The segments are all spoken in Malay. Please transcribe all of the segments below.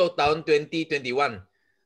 untuk tahun 2021.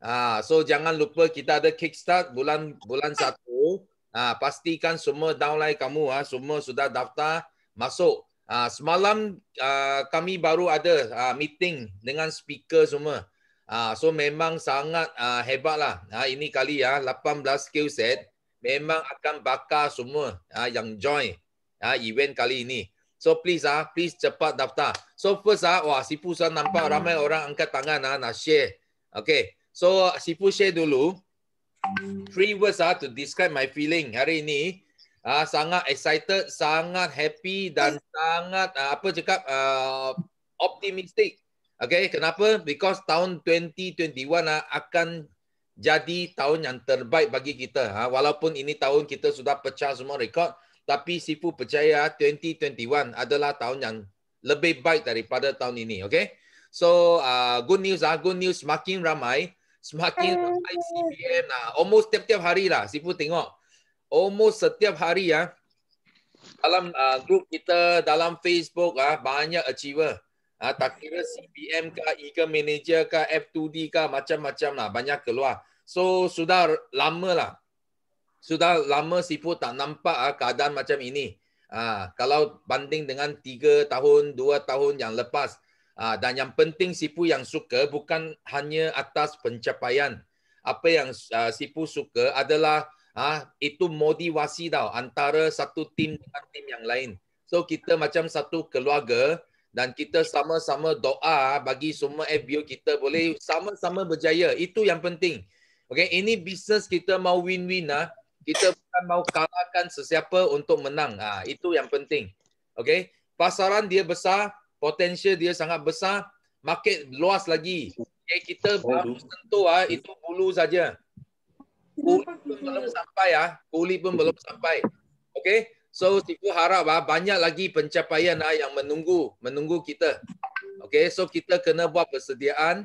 Ah, so jangan lupa kita ada kickstart bulan bulan satu. Ah, pastikan semua downline kamu ah semua sudah daftar masuk. Ah, semalam ah, kami baru ada ah, meeting dengan speaker semua. Ah, so memang sangat ah, hebat lah. Ah, ini kali ya ah, 18 skill set memang akan bakar semua ah, yang join ah, event kali ini. So please ah, please cepat daftar. So first ah, wah Sipu saya nampak ramai hmm. orang angkat tangan ah, nak share. Okay. So Sipu share dulu. Three words ah to describe my feeling hari ini. Ah, sangat excited, sangat happy dan hmm. sangat ah, apa cakap ah, optimistic. Okay, kenapa? Because tahun 2021 ah, akan jadi tahun yang terbaik bagi kita. Ha? Walaupun ini tahun kita sudah pecah semua rekod, tapi Sifu percaya 2021 adalah tahun yang lebih baik daripada tahun ini. Okay? So uh, good news ah, uh, good news semakin ramai, semakin ramai CPM lah. Uh, almost setiap hari lah, Sifu tengok. Almost setiap hari ya, uh, dalam uh, grup kita, dalam Facebook ah uh, banyak achiever. Ah uh, tak kira CPM ke, Eagle Manager ke, F2D ke, macam-macam lah, banyak keluar. So sudah lama lah, sudah lama Sipu tak nampak ah, keadaan macam ini. Ah, kalau banding dengan tiga tahun, dua tahun yang lepas. Ah, dan yang penting Sipu yang suka bukan hanya atas pencapaian. Apa yang ah, Sipu suka adalah ah, itu motivasi tau antara satu tim dengan tim yang lain. So kita macam satu keluarga dan kita sama-sama doa bagi semua FBO kita boleh sama-sama berjaya. Itu yang penting. Okay, ini bisnes kita mau win-win lah kita bukan mau kalahkan sesiapa untuk menang. ha, itu yang penting. Okay, pasaran dia besar, potensi dia sangat besar, market luas lagi. Okay, kita oh, baru sentuh ah ha, itu bulu saja. Kuli pun belum sampai ah, ha. kuli pun belum sampai. Okay, so tiku harap ah ha, banyak lagi pencapaian ah ha, yang menunggu menunggu kita. Okay, so kita kena buat persediaan.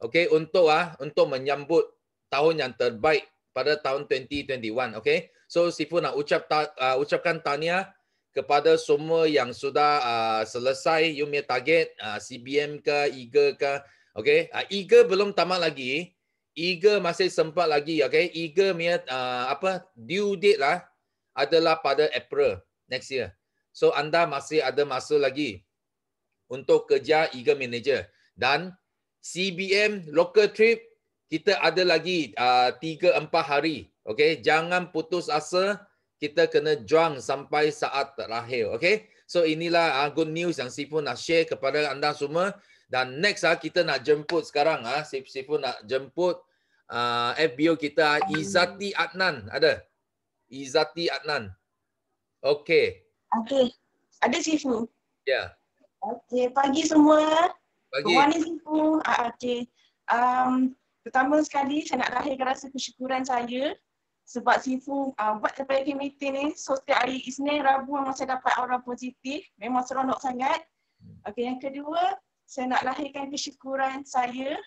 Okay, untuk ah ha, untuk menyambut tahun yang terbaik pada tahun 2021. Okay, so Sifu nak ucap ta, uh, ucapkan tanya kepada semua yang sudah uh, selesai you punya target uh, CBM ke IGA ke okay? uh, IGA belum tamat lagi IGA masih sempat lagi okay? IGA punya uh, apa due date lah adalah pada April next year so anda masih ada masa lagi untuk kerja IGA manager dan CBM local trip kita ada lagi uh, tiga uh, empat hari. Okay, jangan putus asa. Kita kena juang sampai saat terakhir. Okay, so inilah uh, good news yang Sifu nak share kepada anda semua. Dan next ah uh, kita nak jemput sekarang ah uh, Sifu nak jemput uh, FBO kita uh, Izati Adnan ada. Izati Adnan. Okay. Okay. Ada Sifu. Ya. Yeah. Okay. Pagi semua. Pagi. Good Sifu. okay. Um, Pertama sekali saya nak lahirkan rasa kesyukuran saya sebab Sifu uh, buat daripada kemitin ni so setiap hari Isnin, Rabu memang saya dapat aura positif memang seronok sangat Okay yang kedua saya nak lahirkan kesyukuran saya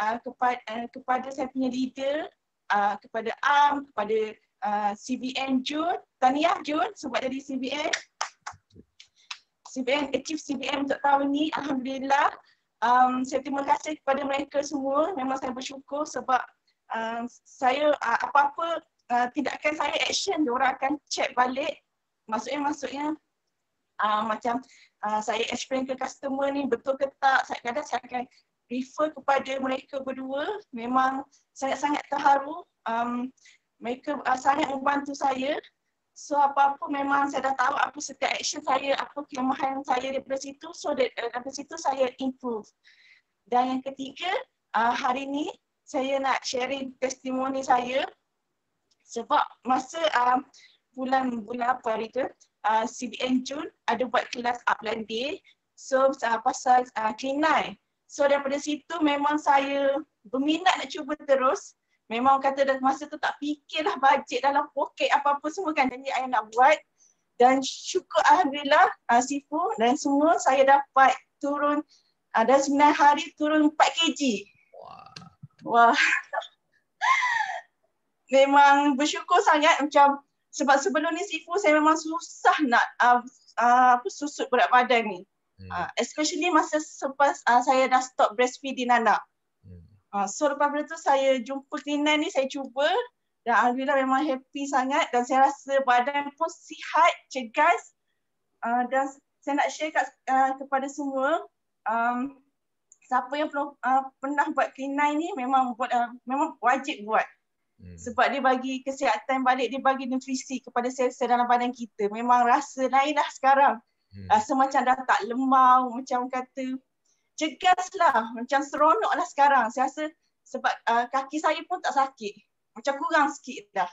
uh, ah, kepada uh, kepada saya punya leader uh, kepada AM, kepada uh, CBN Jun Tania Jun sebab jadi CBN CBN, achieve CBN untuk tahun ni Alhamdulillah um, saya terima kasih kepada mereka semua. Memang saya bersyukur sebab uh, saya uh, apa-apa uh, tindakan saya action, diorang akan check balik. Maksudnya maksudnya uh, macam uh, saya explain ke customer ni betul ke tak. Saya kadang saya akan refer kepada mereka berdua. Memang sangat-sangat terharu. Um, mereka uh, sangat membantu saya So apa-apa memang saya dah tahu apa setiap action saya, apa kelemahan saya daripada situ. So eh, daripada situ saya improve. Dan yang ketiga, ah, hari ini saya nak sharing testimoni saya. Sebab masa ah, bulan bulan apa hari tu, ah, CBN Jun ada buat kelas upland day. So pasal k So daripada situ memang saya berminat nak cuba terus memang kata dah masa tu tak fikir lah bajet dalam poket apa-apa semua kan janji saya nak buat dan syukur Alhamdulillah uh, Sifu dan semua saya dapat turun uh, dan sembilan hari turun 4 kg Wah. memang bersyukur sangat macam sebab sebelum ni Sifu saya memang susah nak ah, apa uh, uh, susut berat badan ni. Uh, especially masa sepas uh, saya dah stop breastfeeding anak. Ha, so lepas tu saya jumpa Klinan ni saya cuba dan Alhamdulillah memang happy sangat dan saya rasa badan pun sihat, cegas ha, dan saya nak share kat, ha, kepada semua um, siapa yang pernah, uh, pernah buat Klinan ni memang buat, uh, memang wajib buat hmm. sebab dia bagi kesihatan balik, dia bagi nutrisi kepada sel-sel dalam badan kita. Memang rasa lain lah sekarang. Hmm. Rasa macam dah tak lemau, macam kata cegaslah macam lah sekarang saya rasa sebab uh, kaki saya pun tak sakit macam kurang sikit dah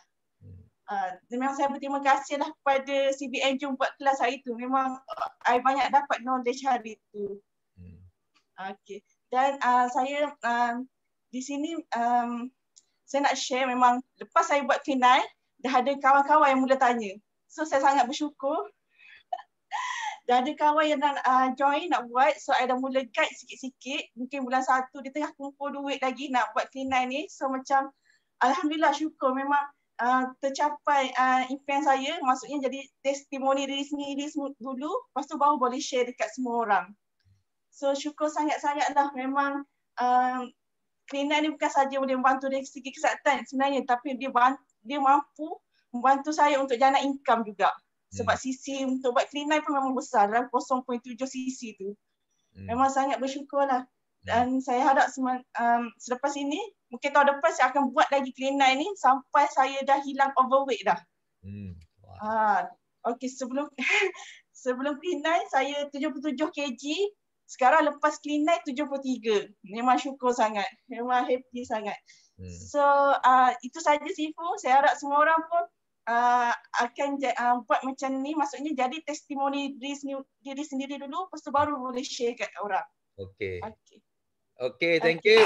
Uh, memang saya berterima kasih lah kepada CBN Jum buat kelas hari tu. Memang saya uh, banyak dapat knowledge hari tu. Hmm. Okay. Dan uh, saya uh, di sini um, saya nak share memang lepas saya buat kenai dah ada kawan-kawan yang mula tanya. So saya sangat bersyukur Dah ada kawan yang nak uh, join, nak buat. So, I dah mula guide sikit-sikit. Mungkin bulan satu dia tengah kumpul duit lagi nak buat cleanline ni. So, macam Alhamdulillah syukur memang uh, tercapai uh, ah, impian saya. Maksudnya jadi testimoni diri sendiri dulu. Lepas tu baru boleh share dekat semua orang. So, syukur sangat sangat lah memang uh, cleanline ni bukan saja boleh membantu dari segi kesihatan sebenarnya. Tapi dia, bant- dia mampu membantu saya untuk jana income juga. Sebab hmm. sisi untuk buat clean line pun memang besar dalam 0.7 sisi tu. Hmm. Memang sangat bersyukur lah. Dan hmm. saya harap sem- um, selepas ini, mungkin tahun depan saya akan buat lagi clean line ni sampai saya dah hilang overweight dah. Hmm. Ha, ah, okay, sebelum sebelum clean line saya 77 kg. Sekarang lepas clean night 73. Memang syukur sangat. Memang happy sangat. Hmm. So uh, itu saja Sifu. Saya harap semua orang pun uh, akan uh, buat macam ni maksudnya jadi testimoni diri sendiri, diri sendiri dulu lepas tu baru boleh share kat orang. Okey. Okey. Okey, thank you.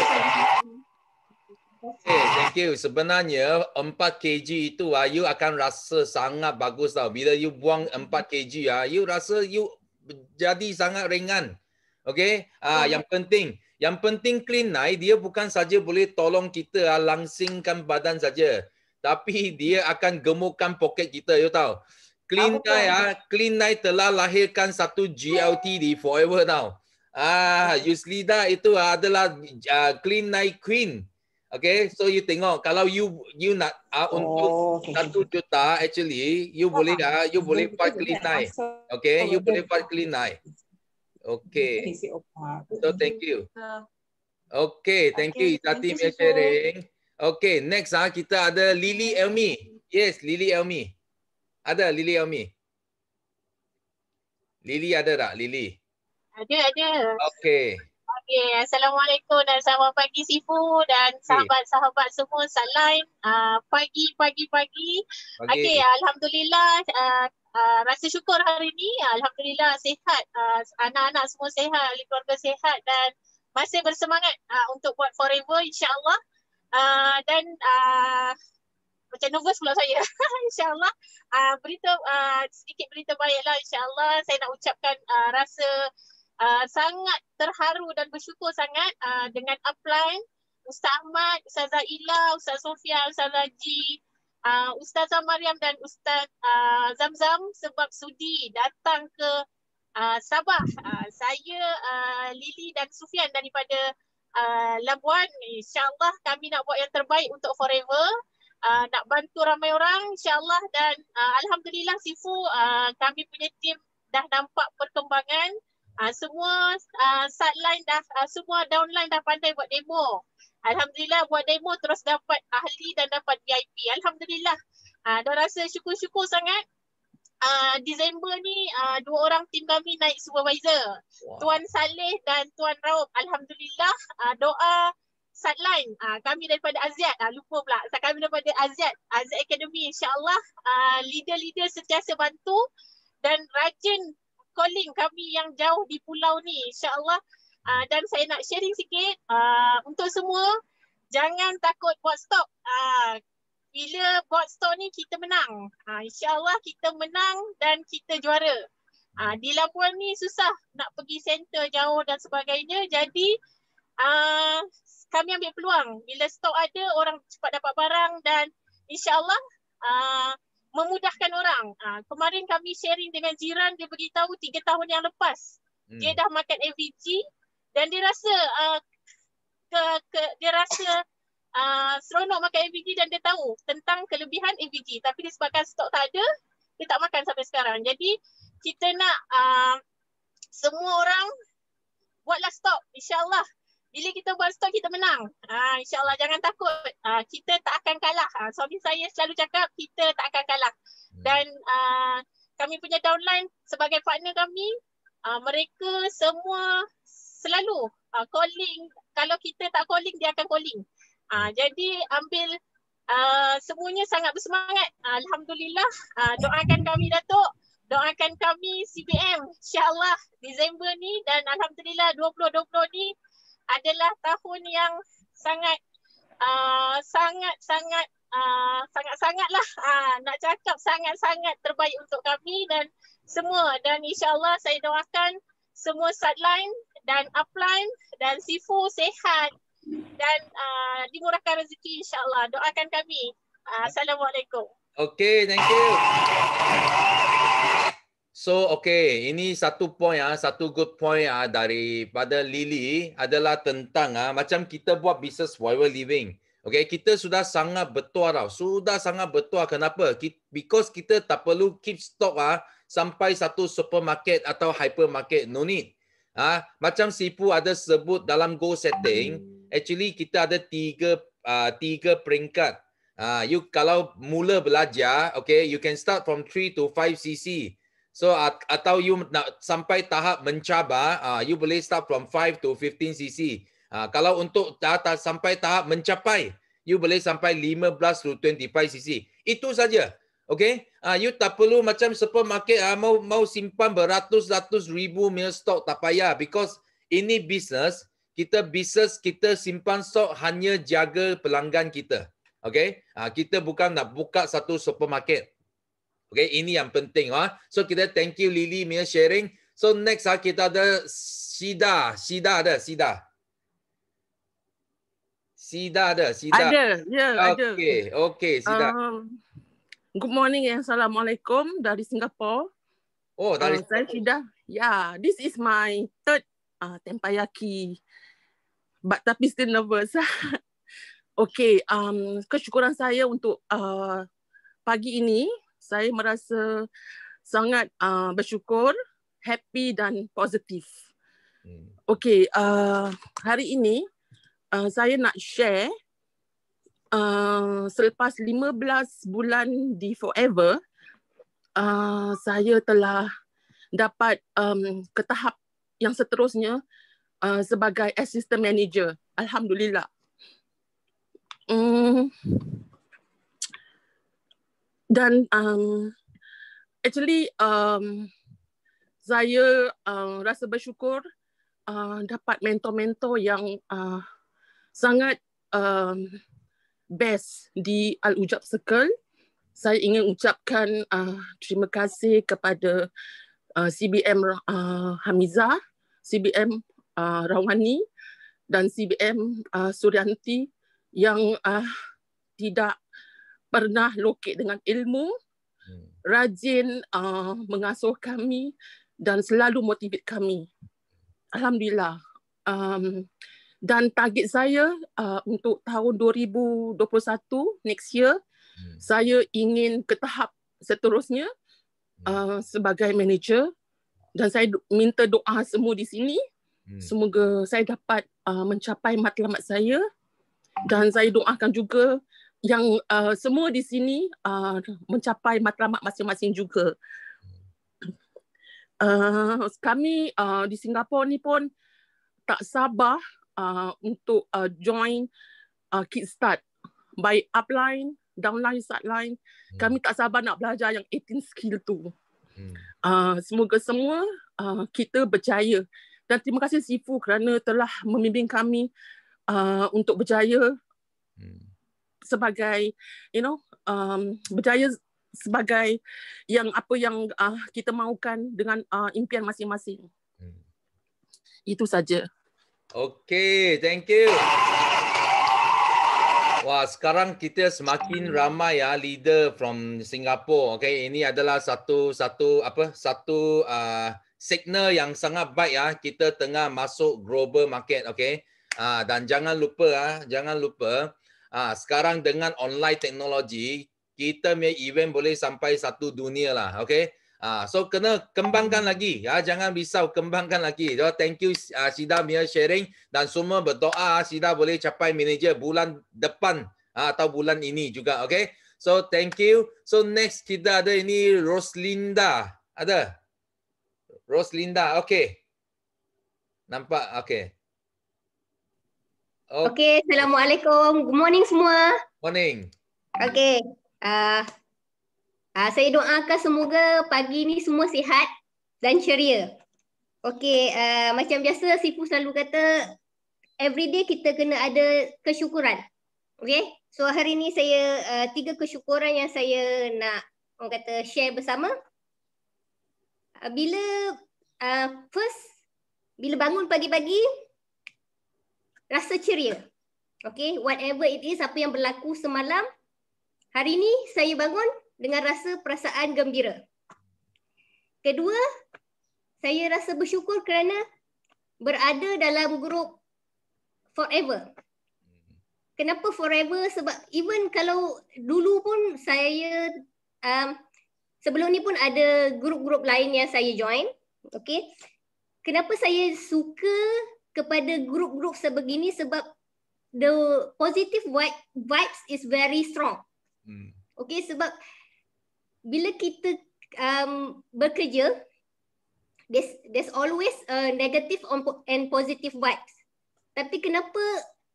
Okay, thank you. Sebenarnya 4 kg itu Ayu ah, you akan rasa sangat bagus tau. Bila you buang 4 kg ah, you rasa you jadi sangat ringan. Okay, ah, hmm. yang penting yang penting clean night dia bukan saja boleh tolong kita ah, langsingkan badan saja tapi dia akan gemukkan poket kita you tahu. Clean Apa ah, Nine ah, Clean Night telah lahirkan satu GLT di Forever now. Ah, dah itu adalah uh, Clean Night Queen. Okay, so you tengok kalau you you nak uh, untuk satu oh, okay. juta actually you oh, boleh dah uh, you boleh buy clean night. Kan? Okay, you boleh buy clean night. Okay. So thank you. Uh. Okay, thank you. Okay, thank you. Thank you sharing. Okay, next ah kita ada Lily Elmi. Yes, Lily Elmi. Ada Lily Elmi. Lily ada tak Lily? Ada, ada. Okay. Okay, Assalamualaikum dan selamat pagi Sifu dan sahabat-sahabat semua salam pagi-pagi-pagi. Ah, okay. okay, Alhamdulillah uh, uh, rasa syukur hari ini. Alhamdulillah sehat, uh, anak-anak semua sehat, keluarga sehat dan masih bersemangat uh, untuk buat forever insyaAllah. Ah, dan uh, macam nervous pula saya. InsyaAllah uh, berita uh, sedikit berita baiklah insyaAllah saya nak ucapkan uh, rasa uh, sangat terharu dan bersyukur sangat uh, dengan upline Ustaz Ahmad, Ustaz Zaila, Ustaz Sofia, Ustaz Raji, uh, Ustaz Mariam dan Ustaz uh, Zamzam sebab sudi datang ke uh, Sabah. Uh, saya uh, Lili dan Sufian daripada Ah, love one insyaallah kami nak buat yang terbaik untuk forever uh, nak bantu ramai orang insyaallah dan uh, alhamdulillah sifu uh, kami punya tim dah nampak perkembangan uh, semua uh, sideline dah uh, semua downline dah pandai buat demo alhamdulillah buat demo terus dapat ahli dan dapat VIP alhamdulillah uh, dah rasa syukur-syukur sangat uh, ah, Disember ni uh, dua orang tim kami naik supervisor. Wow. Tuan Saleh dan Tuan Raup. Alhamdulillah uh, doa sideline. Uh, kami daripada Aziat. Uh, lupa pula. Kami daripada Aziat. Aziat Academy. InsyaAllah uh, leader-leader sentiasa bantu dan rajin calling kami yang jauh di pulau ni. InsyaAllah. Uh, dan saya nak sharing sikit uh, untuk semua. Jangan takut buat stop. Uh, bila bot store ni kita menang. Ha, Allah kita menang dan kita juara. Ha, di Labuan ni susah nak pergi center jauh dan sebagainya. Jadi uh, kami ambil peluang. Bila stok ada, orang cepat dapat barang dan insyaAllah uh, memudahkan orang. Uh, kemarin kami sharing dengan jiran, dia beritahu 3 tahun yang lepas. Hmm. Dia dah makan FVG dan dia rasa uh, ke, ke, dia rasa Ah, seronok makan AVG dan dia tahu tentang kelebihan AVG tapi disebabkan stok tak ada dia tak makan sampai sekarang. Jadi kita nak uh, semua orang buatlah stok insyaallah bila kita buat stok kita menang. uh, insyaallah jangan takut. Uh, kita tak akan kalah. Uh, suami saya selalu cakap kita tak akan kalah. Hmm. Dan uh, kami punya downline sebagai partner kami uh, mereka semua selalu uh, calling kalau kita tak calling dia akan calling. Uh, jadi ambil uh, semuanya sangat bersemangat. Alhamdulillah. Uh, doakan kami Datuk. Doakan kami CPM. InsyaAllah Disember ni dan Alhamdulillah 2020 ni adalah tahun yang sangat sangat-sangat uh, sangat-sangat uh, lah uh, nak cakap sangat-sangat terbaik untuk kami dan semua dan insyaAllah saya doakan semua sideline dan upline dan sifu sehat dan uh, dimurahkan rezeki insyaallah doakan kami uh, assalamualaikum Okay, thank you So okay, ini satu point ah, satu good point ah daripada Lily adalah tentang ah macam kita buat business while we're living. Okay, kita sudah sangat betul tau. Sudah sangat betul. Kenapa? Because kita tak perlu keep stock ah sampai satu supermarket atau hypermarket. No need. Ah, macam Sipu ada sebut dalam goal setting, actually kita ada tiga uh, tiga peringkat. Ah, uh, you kalau mula belajar, okay, you can start from 3 to 5 cc. So atau you nak sampai tahap mencabar, uh, you boleh start from 5 to 15 cc. Ah, uh, kalau untuk data sampai tahap mencapai, you boleh sampai 15 to 25 cc. Itu saja. Okay, ah, uh, you tak perlu macam supermarket ah, uh, mau mau simpan beratus-ratus ribu mil stok tak payah because ini business kita bisnes kita simpan stok hanya jaga pelanggan kita. Okay, uh, kita bukan nak buka satu supermarket. Okay, ini yang penting. Ha? So kita thank you Lily me sharing. So next ah kita ada Sida, Sida ada Sida. Sida ada, Sida. Ada, yeah, okay. ada. Okay, okay, Sida. Um, good morning and assalamualaikum dari Singapura. Oh, dari uh, saya Sida. Yeah, this is my third uh, tempayaki but tapi still nervous. okay, um, kesyukuran saya untuk uh, pagi ini, saya merasa sangat uh, bersyukur, happy dan positif. Hmm. Okay, uh, hari ini uh, saya nak share Uh, selepas 15 bulan di Forever, uh, saya telah dapat um, ke tahap yang seterusnya, Uh, sebagai assistant manager. Alhamdulillah. Hmm. Dan um, actually um, saya uh, rasa bersyukur uh, dapat mentor-mentor yang uh, sangat um, best di Al Ujab Circle. Saya ingin ucapkan uh, terima kasih kepada uh, CBM uh, Hamiza, CBM uh, Rawani dan CBM uh, Suryanti yang uh, tidak pernah lokit dengan ilmu, hmm. rajin uh, mengasuh kami dan selalu motivate kami. Alhamdulillah. Um, dan target saya uh, untuk tahun 2021, next year, hmm. saya ingin ke tahap seterusnya hmm. uh, sebagai manager. Dan saya minta doa semua di sini Hmm. Semoga saya dapat uh, mencapai matlamat saya dan saya doakan juga yang uh, semua di sini uh, mencapai matlamat masing-masing juga. Uh, kami uh, di Singapura ni pun tak sabar uh, untuk uh, join uh, Kickstart baik upline, downline, sideline. Hmm. Kami tak sabar nak belajar yang 18 skill tu. Hmm. Uh, semoga semua uh, kita berjaya. Dan terima kasih Sifu kerana telah membimbing kami uh, untuk berjaya hmm. sebagai, you know, um, berjaya sebagai yang apa yang uh, kita mahukan dengan uh, impian masing-masing. Hmm. Itu saja. Okay, thank you. Wah, sekarang kita semakin ramai ya leader from Singapore. Okay, ini adalah satu satu apa satu uh, signal yang sangat baik ya kita tengah masuk global market okey ah dan jangan lupa ah jangan lupa ah sekarang dengan online teknologi kita punya event boleh sampai satu dunia lah okey ah so kena kembangkan lagi ya jangan risau kembangkan lagi so thank you ah Sida punya sharing dan semua berdoa ah, Sida boleh capai manager bulan depan atau bulan ini juga okey so thank you so next kita ada ini Roslinda ada Roslinda, okey. Nampak? Okey. Okey, okay, Assalamualaikum. Good morning semua. Morning. Okey. Uh, uh, saya doakan semoga pagi ni semua sihat dan ceria. Okey, uh, macam biasa Sifu selalu kata, every day kita kena ada kesyukuran. Okey, so hari ni saya uh, tiga kesyukuran yang saya nak orang kata share bersama. Ah, bila uh, first bila bangun pagi-pagi rasa ceria. Okay, whatever it is, apa yang berlaku semalam, hari ini saya bangun dengan rasa perasaan gembira. Kedua, saya rasa bersyukur kerana berada dalam grup forever. Kenapa forever? Sebab even kalau dulu pun saya um, sebelum ni pun ada grup-grup lain yang saya join. Okay. Kenapa saya suka kepada grup-grup sebegini sebab the positive vibes is very strong. Hmm. Okay, sebab bila kita um, bekerja, there's, there's always a negative and positive vibes. Tapi kenapa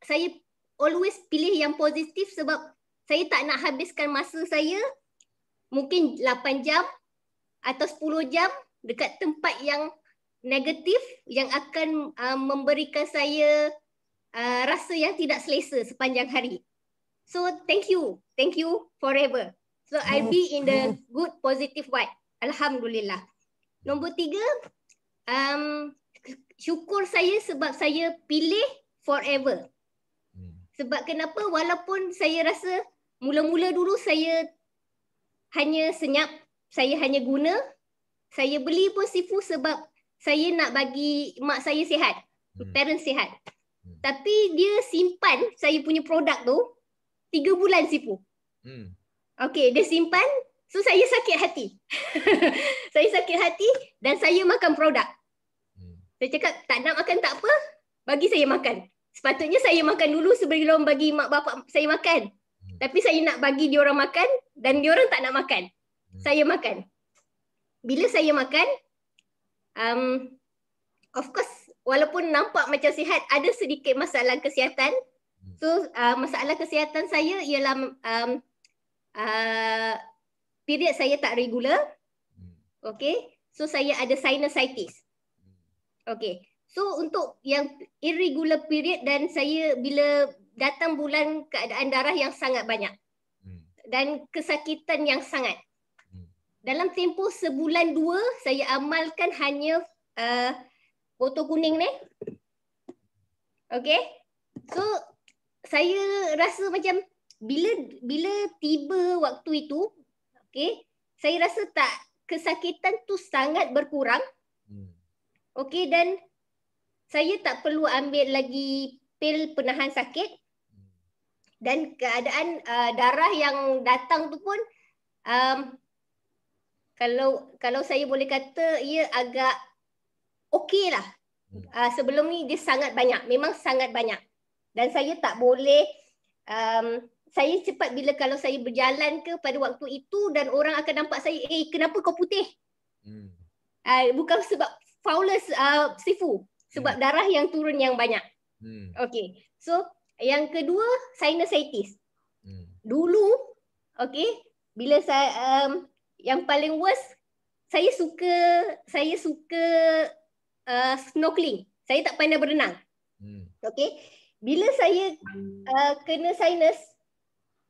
saya always pilih yang positif sebab saya tak nak habiskan masa saya mungkin 8 jam atau 10 jam dekat tempat yang negatif yang akan uh, memberikan saya uh, rasa yang tidak selesa sepanjang hari. So thank you. Thank you forever. So I'll be in the good positive vibe. Alhamdulillah. Nombor tiga, um, syukur saya sebab saya pilih forever. Hmm. Sebab kenapa walaupun saya rasa mula-mula dulu saya hanya senyap, saya hanya guna. Saya beli pun sifu sebab saya nak bagi mak saya sihat, hmm. parent sihat. Hmm. Tapi dia simpan saya punya produk tu tiga bulan sifu. Hmm. Okay, dia simpan. So saya sakit hati. saya sakit hati dan saya makan produk. Hmm. Saya cakap tak nak makan tak apa, bagi saya makan. Sepatutnya saya makan dulu sebelum bagi mak bapak saya makan. Tapi saya nak bagi dia orang makan dan dia orang tak nak makan. Hmm. Saya makan. Bila saya makan um of course walaupun nampak macam sihat ada sedikit masalah kesihatan. Hmm. So uh, masalah kesihatan saya ialah um uh, period saya tak regular. Hmm. Okay. So saya ada sinusitis. Okay. So untuk yang irregular period dan saya bila datang bulan keadaan darah yang sangat banyak hmm. dan kesakitan yang sangat. Hmm. Dalam tempoh sebulan dua, saya amalkan hanya uh, botol kuning ni. Okay. So, saya rasa macam bila bila tiba waktu itu, okay, saya rasa tak kesakitan tu sangat berkurang. Hmm. Okay, dan saya tak perlu ambil lagi pil penahan sakit dan keadaan uh, darah yang datang tu pun um, kalau kalau saya boleh kata ia agak okey lah. Uh, sebelum ni dia sangat banyak. Memang sangat banyak. Dan saya tak boleh um, saya cepat bila kalau saya berjalan ke pada waktu itu dan orang akan nampak saya eh kenapa kau putih? Hmm. Uh, bukan sebab faulus uh, ah, sifu. Sebab hmm. darah yang turun yang banyak. Hmm. Okay. So yang kedua, sinusitis. Hmm. Dulu, okay, bila saya, um, yang paling worst, saya suka, saya suka uh, snorkeling. Saya tak pandai berenang. Hmm. Okay, bila saya uh, kena sinus,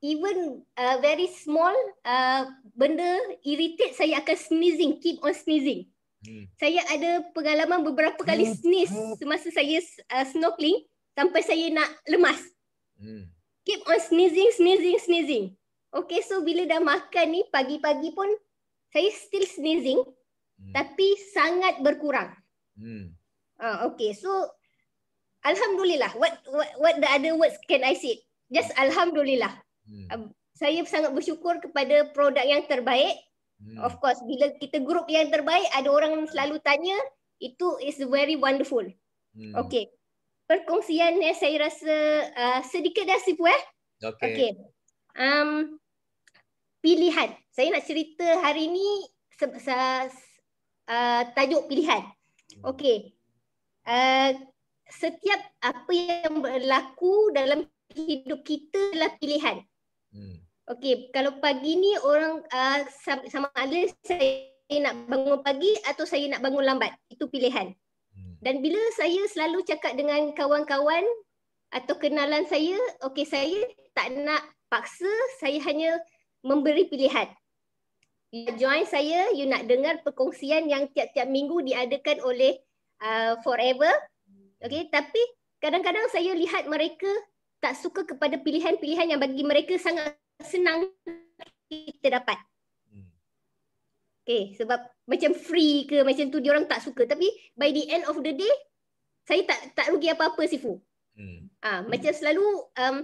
even uh, very small uh, benda irritate saya akan sneezing, keep on sneezing. Hmm. Saya ada pengalaman beberapa kali hmm. sneeze semasa saya uh, snorkeling. Hmm sampai saya nak lemas. Hmm. Keep on sneezing, sneezing, sneezing. Okay, so bila dah makan ni pagi-pagi pun saya still sneezing hmm. tapi sangat berkurang. Hmm. Ah, okay, so alhamdulillah. What, what what the other words can I say? Just hmm. alhamdulillah. Hmm. Saya sangat bersyukur kepada produk yang terbaik. Hmm. Of course, bila kita grup yang terbaik, ada orang selalu tanya, itu is very wonderful. Hmm. Okay perkongsian yang saya rasa uh, sedikit dah sibuk eh. Okay. okay. Um, pilihan. Saya nak cerita hari ni se- se- se- uh, tajuk pilihan. Hmm. Okay. Uh, setiap apa yang berlaku dalam hidup kita adalah pilihan. Hmm. Okay, kalau pagi ni orang uh, sama ada saya nak bangun pagi atau saya nak bangun lambat. Itu pilihan. Dan bila saya selalu cakap dengan kawan-kawan atau kenalan saya, okey saya tak nak paksa, saya hanya memberi pilihan. You join saya, you nak dengar perkongsian yang tiap-tiap minggu diadakan oleh uh, Forever. Okey, tapi kadang-kadang saya lihat mereka tak suka kepada pilihan-pilihan yang bagi mereka sangat senang kita dapat. Okay, eh, sebab macam free ke macam tu dia orang tak suka tapi by the end of the day saya tak tak rugi apa-apa sifu. Hmm. Ah, ha, macam selalu um,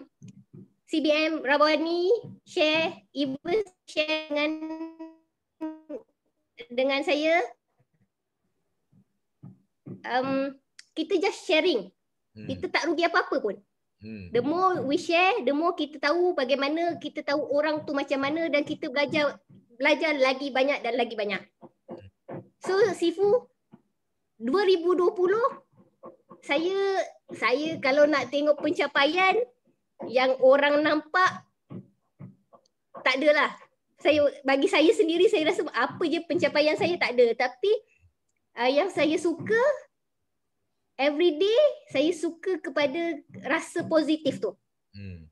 CBM Rabani share ibu share dengan dengan saya um, kita just sharing. Hmm. Kita tak rugi apa-apa pun. Hmm. The more we share, the more kita tahu bagaimana kita tahu orang tu macam mana dan kita belajar belajar lagi banyak dan lagi banyak. So Sifu 2020 saya saya kalau nak tengok pencapaian yang orang nampak tak adalah. Saya bagi saya sendiri saya rasa apa je pencapaian saya tak ada tapi uh, yang saya suka every day saya suka kepada rasa positif tu. Hmm.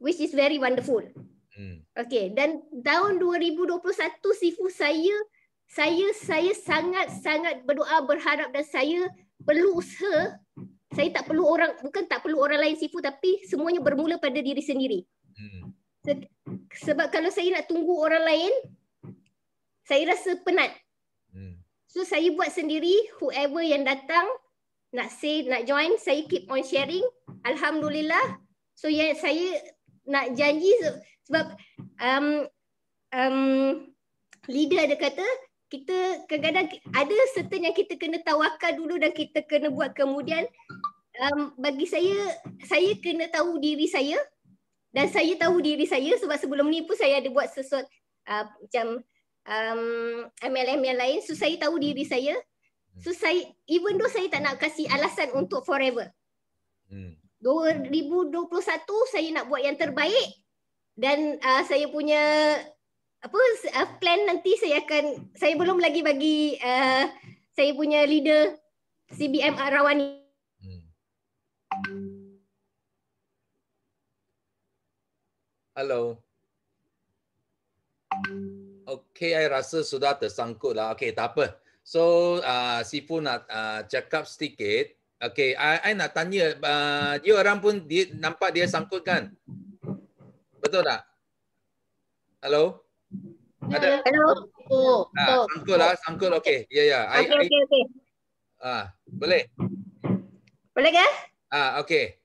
Which is very wonderful. Hmm. Hmm. Okay, dan tahun 2021 sifu saya saya saya sangat sangat berdoa berharap dan saya perlu usaha. Saya tak perlu orang bukan tak perlu orang lain sifu tapi semuanya bermula pada diri sendiri. Hmm. Sebab kalau saya nak tunggu orang lain saya rasa penat. Hmm. So saya buat sendiri whoever yang datang nak say nak join saya keep on sharing. Alhamdulillah. So yang saya nak janji sebab um, um, leader ada kata kita kadang-kadang ada certain yang kita kena tawakal dulu dan kita kena buat kemudian um, bagi saya saya kena tahu diri saya dan saya tahu diri saya sebab sebelum ni pun saya ada buat sesuatu uh, macam um, MLM yang lain so saya tahu diri saya so saya even though saya tak nak kasih alasan untuk forever hmm. 2021 saya nak buat yang terbaik dan uh, saya punya apa uh, plan nanti saya akan saya belum lagi bagi uh, saya punya leader CBM Rawani. Hmm. Hello. Okay, saya rasa sudah tersangkut lah. Okay, tak apa. So, uh, Sifu nak uh, cakap sedikit. Okay, saya nak tanya. Uh, dia orang pun dia, nampak dia sangkut kan? Betul tak? Hello? Ada? Hello? Oh, ah, oh. Sangkul lah, sangkul. Okay, ya, ya. Okay, okay, okay. Ah, boleh? Boleh ke? Ah, okay.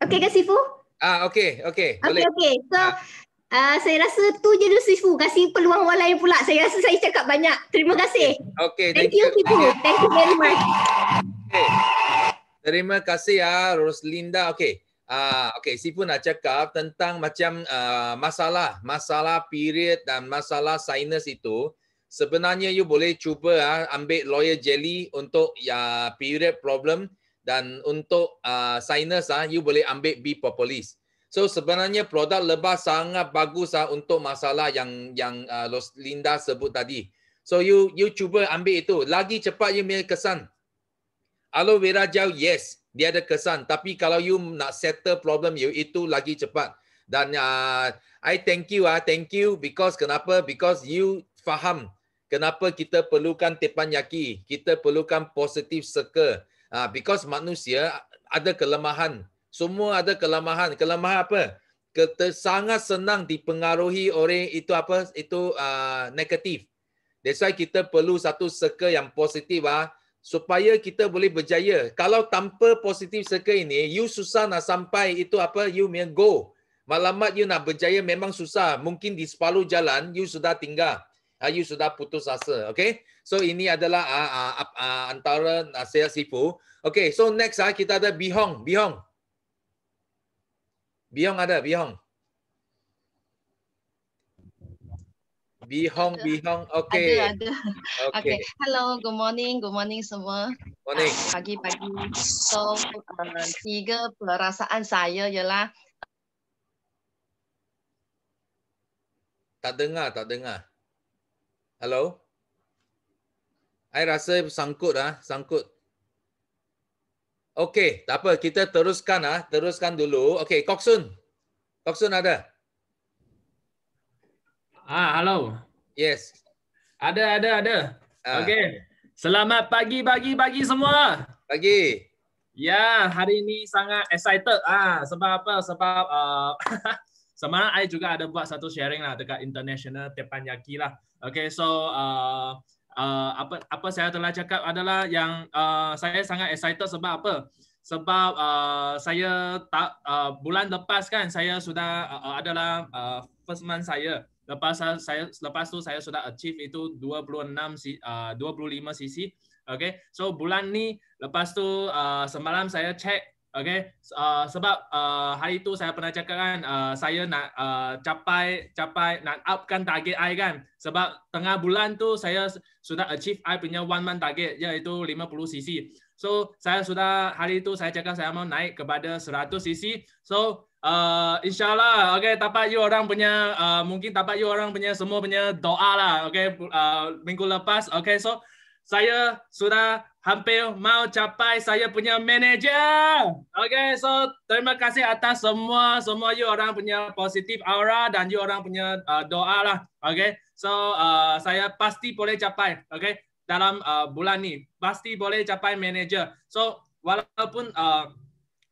Okay ke Sifu? Ah, okay, okay. Boleh. Okay, okay. So, ah. uh, saya rasa tu je dulu Sifu. Kasih peluang orang lain pula. Saya rasa saya cakap banyak. Terima kasih. Okey. okay. Thank, thank, you, you Sifu. Thank you very much. Okay. Terima kasih ya, Roslinda. Okay. Ah, okay, pun nak cakap tentang macam uh, masalah, masalah period dan masalah sinus itu. Sebenarnya you boleh cuba uh, ambil lawyer jelly untuk ya uh, period problem dan untuk uh, sinus ah uh, you boleh ambil B propolis. So sebenarnya produk lebah sangat bagus ah uh, untuk masalah yang yang uh, Linda sebut tadi. So you you cuba ambil itu lagi cepat you punya kesan. Aloe vera gel yes, dia ada kesan tapi kalau you nak settle problem you itu lagi cepat dan uh, I thank you ah uh, thank you because kenapa because you faham kenapa kita perlukan tepan yaki kita perlukan positif circle ah uh, because manusia ada kelemahan semua ada kelemahan kelemahan apa kita sangat senang dipengaruhi oleh itu apa itu uh, negatif that's why kita perlu satu circle yang positif ah supaya kita boleh berjaya. Kalau tanpa positif circle ini, you susah nak sampai itu apa, you may go. Malamat you nak berjaya memang susah. Mungkin di separuh jalan, you sudah tinggal. Ha, you sudah putus asa. Okay? So ini adalah uh, uh, uh, antara saya sifu. Okay, so next uh, kita ada Bihong. Bihong. Bihong ada, Bihong. Bihong, Bihong. Okay. Ada, ada. Okay. okay. Hello, good morning. Good morning semua. Morning. Ah, pagi-pagi. so, uh, tiga perasaan saya ialah... Tak dengar, tak dengar. Hello? Saya rasa sangkut ah, sangkut. Okay, tak apa. Kita teruskan ah, teruskan dulu. Okay, Koksun. Koksun ada? Ya. Ah, hello. Yes. Ada, ada, ada. Ah. Okay. Selamat pagi, pagi, pagi semua. Pagi. Ya, hari ini sangat excited. Ah, sebab apa? Sebab uh, semalam saya juga ada buat satu sharing lah dekat International Tepanyaki lah. Okay, so uh, Uh, apa apa saya telah cakap adalah yang uh, saya sangat excited sebab apa sebab uh, saya tak uh, bulan lepas kan saya sudah uh, adalah uh, first month saya lepas saya lepas tu saya sudah achieve itu 26 25 ah, cc okay so bulan ni lepas tu ah, semalam saya check okay ah, sebab hari tu saya pernah cakap kan saya nak capai capai nak upkan target I kan sebab tengah bulan tu saya sudah achieve I punya one month target iaitu 50 cc So saya sudah hari itu saya cakap saya mau naik kepada 100 cc. So uh, insyaallah okay. Tapak you orang punya uh, mungkin tapak you orang punya semua punya doa lah okay. uh, minggu lepas okay. so saya sudah hampir mau capai saya punya manager. Okay, so terima kasih atas semua semua you orang punya positif aura dan you orang punya uh, doa lah. Okay, so uh, saya pasti boleh capai. Okay, dalam uh, bulan ni pasti boleh capai manager. So walaupun uh,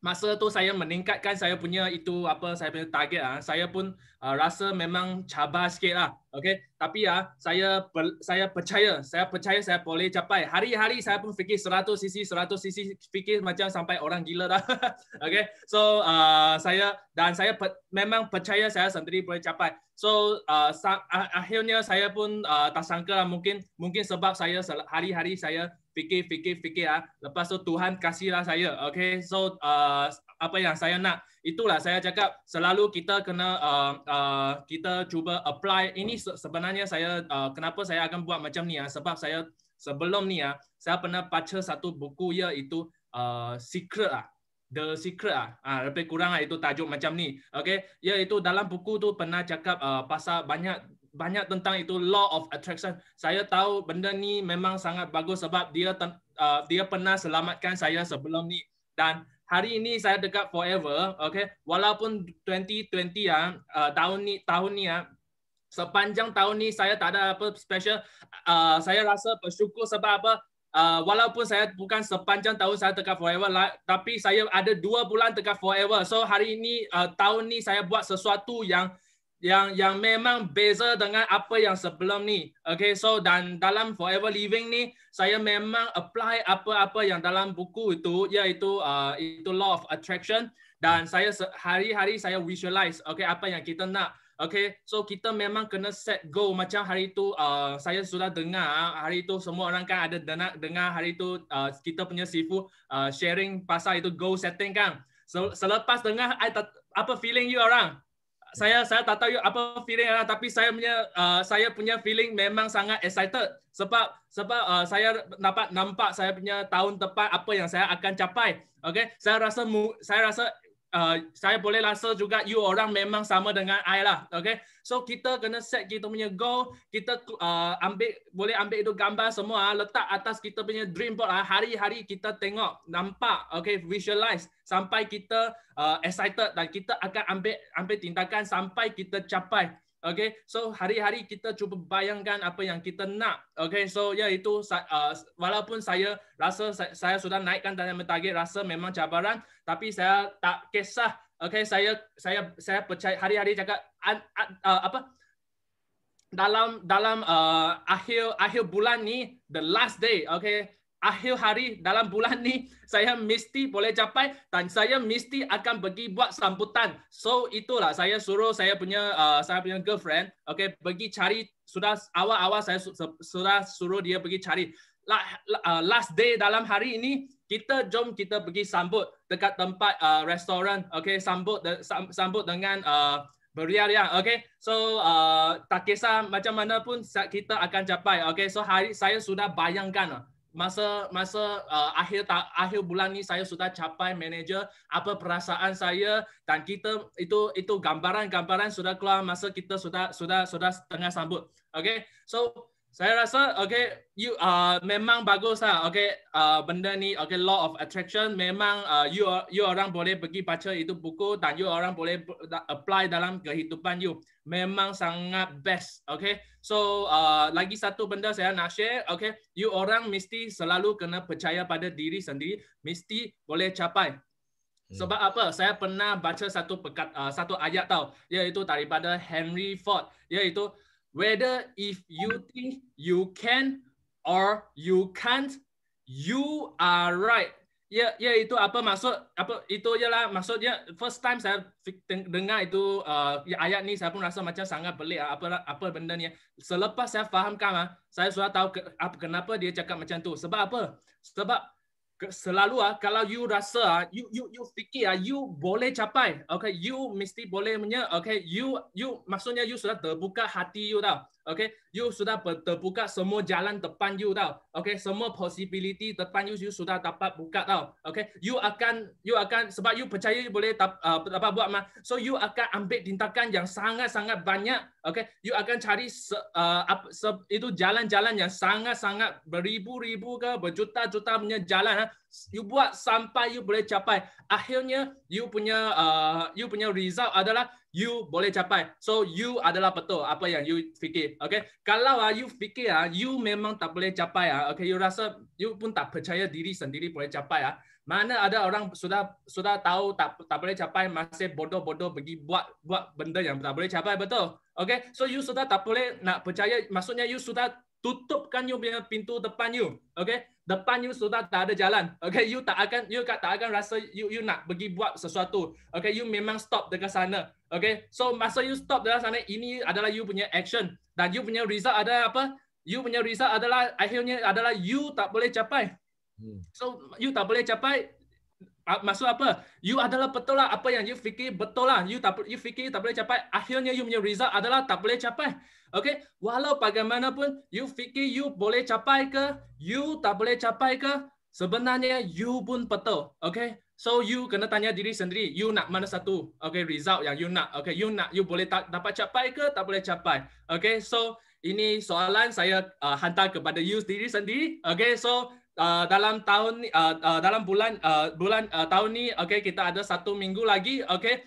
masa tu saya meningkatkan saya punya itu apa saya punya target ah saya pun uh, rasa memang cabar sikit lah okey tapi ya saya per, saya percaya saya percaya saya boleh capai hari-hari saya pun fikir 100 cc 100 cc fikir macam sampai orang gila dah okey so uh, saya dan saya per, memang percaya saya sendiri boleh capai so uh, sa- akhirnya saya pun uh, tak sangka lah mungkin mungkin sebab saya hari-hari saya fikir, fikir, fikir lah. Lepas tu Tuhan kasihlah saya. Okay, so uh, apa yang saya nak, itulah saya cakap selalu kita kena uh, uh, kita cuba apply. Ini sebenarnya saya, uh, kenapa saya akan buat macam ni ya? Sebab saya sebelum ni ya, saya pernah baca satu buku iaitu uh, Secret lah. The Secret ah, ah lebih kurang lah itu tajuk macam ni. Okay, ya itu dalam buku tu pernah cakap uh, pasal banyak banyak tentang itu law of attraction. Saya tahu benda ni memang sangat bagus sebab dia uh, dia pernah selamatkan saya sebelum ni dan hari ini saya dekat forever, okay? Walaupun 2020 ya uh, tahun ni tahun ni ya sepanjang tahun ni saya tak ada apa special. Uh, saya rasa bersyukur sebab apa? Uh, walaupun saya bukan sepanjang tahun saya dekat forever, lah, tapi saya ada dua bulan dekat forever. So hari ini uh, tahun ni saya buat sesuatu yang yang yang memang beza dengan apa yang sebelum ni. Okay, so dan dalam Forever Living ni, saya memang apply apa-apa yang dalam buku itu, iaitu uh, itu Law of Attraction. Dan saya hari-hari saya visualize, okay, apa yang kita nak. Okay, so kita memang kena set goal. Macam hari itu, uh, saya sudah dengar, hari itu semua orang kan ada dengar, dengar hari itu uh, kita punya sifu uh, sharing pasal itu goal setting kan. So, selepas dengar, I, apa feeling you orang? saya saya tak tahu apa feeling lah tapi saya punya uh, saya punya feeling memang sangat excited sebab sebab uh, saya dapat nampak saya punya tahun tepat apa yang saya akan capai okay saya rasa saya rasa Uh, saya boleh rasa juga you orang memang sama dengan I lah. Okay? So kita kena set kita punya goal, kita uh, ambil boleh ambil itu gambar semua ah, letak atas kita punya dream board lah. Hari-hari kita tengok, nampak, okay, visualize sampai kita uh, excited dan kita akan ambil ambil tindakan sampai kita capai. Okay, so hari-hari kita cuba bayangkan apa yang kita nak. Okay, so ya itu uh, walaupun saya rasa saya, saya sudah naikkan dan target rasa memang cabaran, tapi saya tak kisah. Okay, saya saya saya percaya hari-hari jaga uh, apa dalam dalam uh, akhir akhir bulan ni the last day. Okay, akhir hari dalam bulan ni saya mesti boleh capai dan saya mesti akan pergi buat sambutan. So itulah saya suruh saya punya uh, saya punya girlfriend okay pergi cari sudah awal-awal saya sudah suruh dia pergi cari uh, last day dalam hari ini kita jom kita pergi sambut dekat tempat uh, restoran okay sambut de, sambut dengan uh, beria-ria okay so uh, tak kisah macam mana pun kita akan capai okay so hari saya sudah bayangkan. Ah, masa masa uh, akhir ta- akhir bulan ni saya sudah capai manager apa perasaan saya dan kita itu itu gambaran-gambaran sudah keluar masa kita sudah sudah sudah tengah sambut okey so saya rasa okay, you uh, memang bagus lah. Okay, uh, benda ni okay, law of attraction memang uh, you you orang boleh pergi baca itu buku dan you orang boleh apply dalam kehidupan you. Memang sangat best. Okay, so uh, lagi satu benda saya nak share. Okay, you orang mesti selalu kena percaya pada diri sendiri. Mesti boleh capai. Hmm. Sebab apa? Saya pernah baca satu pekat uh, satu ayat tau, iaitu daripada Henry Ford, itu whether if you think you can or you can't, you are right. Ya, yeah, ya yeah, itu apa maksud? Apa itu ya lah maksudnya first time saya dengar itu uh, ya, ayat ni saya pun rasa macam sangat pelik ah, apa apa benda ni. Ya. Selepas saya faham kah, saya sudah tahu apa, kenapa dia cakap macam tu. Sebab apa? Sebab selalu ah kalau you rasa ah you you you fikir ah you boleh capai okay you mesti boleh punya okay you you maksudnya you sudah terbuka hati you dah Okay, you sudah terbuka semua jalan depan you tau. Okay, semua possibility depan you, you sudah dapat buka tau. Okay, you akan, you akan, sebab you percaya you boleh tap, uh, dapat buat mah. So, you akan ambil tindakan yang sangat-sangat banyak. Okay, you akan cari se, uh, up, se, itu jalan-jalan yang sangat-sangat beribu-ribu ke berjuta-juta punya jalan. Ha? You buat sampai you boleh capai. Akhirnya, you punya uh, you punya result adalah you boleh capai. So you adalah betul apa yang you fikir. Okay? Kalau ah, you fikir ah, you memang tak boleh capai ah. Okay? You rasa you pun tak percaya diri sendiri boleh capai ah. Mana ada orang sudah sudah tahu tak tak boleh capai masih bodoh-bodoh pergi buat buat benda yang tak boleh capai betul? Okay? So you sudah tak boleh nak percaya maksudnya you sudah tutupkan you punya pintu depan you. Okay? Depan you sudah tak ada jalan. Okay? You tak akan you tak akan rasa you, you nak pergi buat sesuatu. Okay? You memang stop dekat sana. Okay? So masa you stop dekat sana, ini adalah you punya action. Dan you punya result adalah apa? You punya result adalah akhirnya adalah you tak boleh capai. Hmm. So you tak boleh capai, maksud apa? You adalah betul lah apa yang you fikir betul lah. You tak you fikir tak boleh capai. Akhirnya you punya result adalah tak boleh capai. Okay, walau bagaimanapun you fikir you boleh capai ke, you tak boleh capai ke, sebenarnya you pun betul. Okay, so you kena tanya diri sendiri. You nak mana satu? Okay, result yang you nak. Okay, you nak you boleh tak dapat capai ke tak boleh capai. Okay, so ini soalan saya uh, hantar kepada you diri sendiri. Okay, so Ah, dalam tahun uh, uh, dalam bulan uh, bulan uh, tahun ni okay kita ada satu minggu lagi okay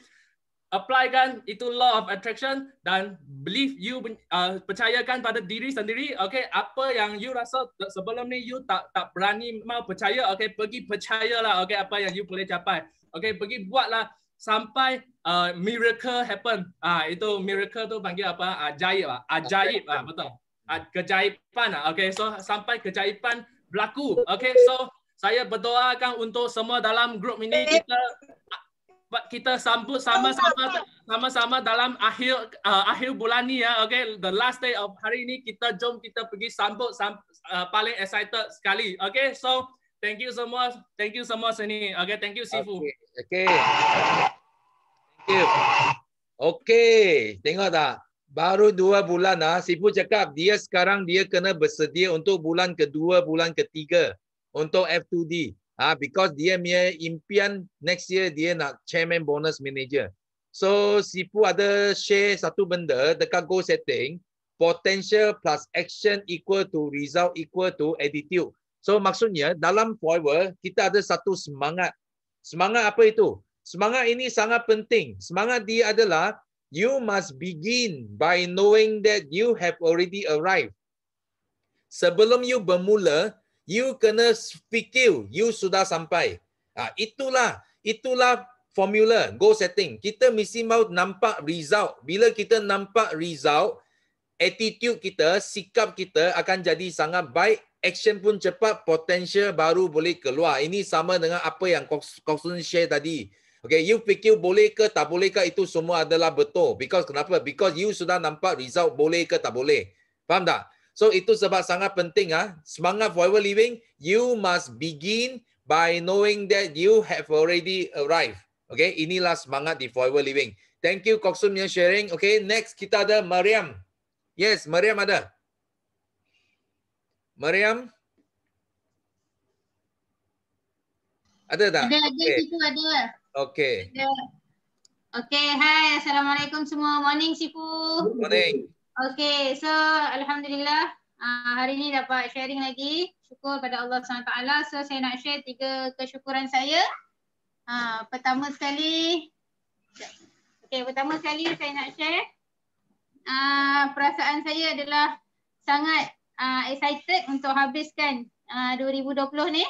applykan itu law of attraction dan believe you uh, percayakan pada diri sendiri okay apa yang you rasa sebelum ni you tak tak berani mau percaya okay pergi percayalah okay apa yang you boleh capai okay pergi buatlah sampai uh, miracle happen ah uh, itu miracle tu panggil apa ajaib lah. Lah, ah ajaib ah betul uh, kejaipan ah okay so sampai kejaipan berlaku. Okay, so saya berdoakan untuk semua dalam grup ini eh. kita kita sambut sama-sama sama-sama dalam akhir uh, akhir bulan ni ya okay the last day of hari ini kita jom kita pergi sambut sam, uh, paling excited sekali okay so thank you semua thank you semua sini okay thank you sifu okay, okay. thank you okay tengok tak Baru dua bulan lah. Sipu cakap dia sekarang dia kena bersedia untuk bulan kedua, bulan ketiga untuk F2D. Ah, because dia punya impian next year dia nak chairman bonus manager. So Sipu ada share satu benda dekat goal setting. Potential plus action equal to result equal to attitude. So maksudnya dalam forward kita ada satu semangat. Semangat apa itu? Semangat ini sangat penting. Semangat dia adalah you must begin by knowing that you have already arrived. Sebelum you bermula, you kena fikir you sudah sampai. Ah, itulah, itulah formula, goal setting. Kita mesti mahu nampak result. Bila kita nampak result, attitude kita, sikap kita akan jadi sangat baik. Action pun cepat, potential baru boleh keluar. Ini sama dengan apa yang Kau Sun share tadi. Okay, you fikir boleh ke tak boleh ke itu semua adalah betul. Because kenapa? Because you sudah nampak result boleh ke tak boleh. Faham tak? So itu sebab sangat penting ah semangat forever living. You must begin by knowing that you have already arrived. Okay, inilah semangat di forever living. Thank you Koksum yang sharing. Okay, next kita ada Mariam. Yes, Mariam ada. Mariam. Ada tak? Ada, ada, okay. itu ada. Okay. Okay, hi. Assalamualaikum semua. Morning, Sifu. Morning. Okay, so Alhamdulillah uh, hari ini dapat sharing lagi. Syukur pada Allah SWT. So saya nak share tiga kesyukuran saya. Uh, pertama sekali, okay, pertama sekali saya nak share uh, perasaan saya adalah sangat uh, excited untuk habiskan uh, 2020 ni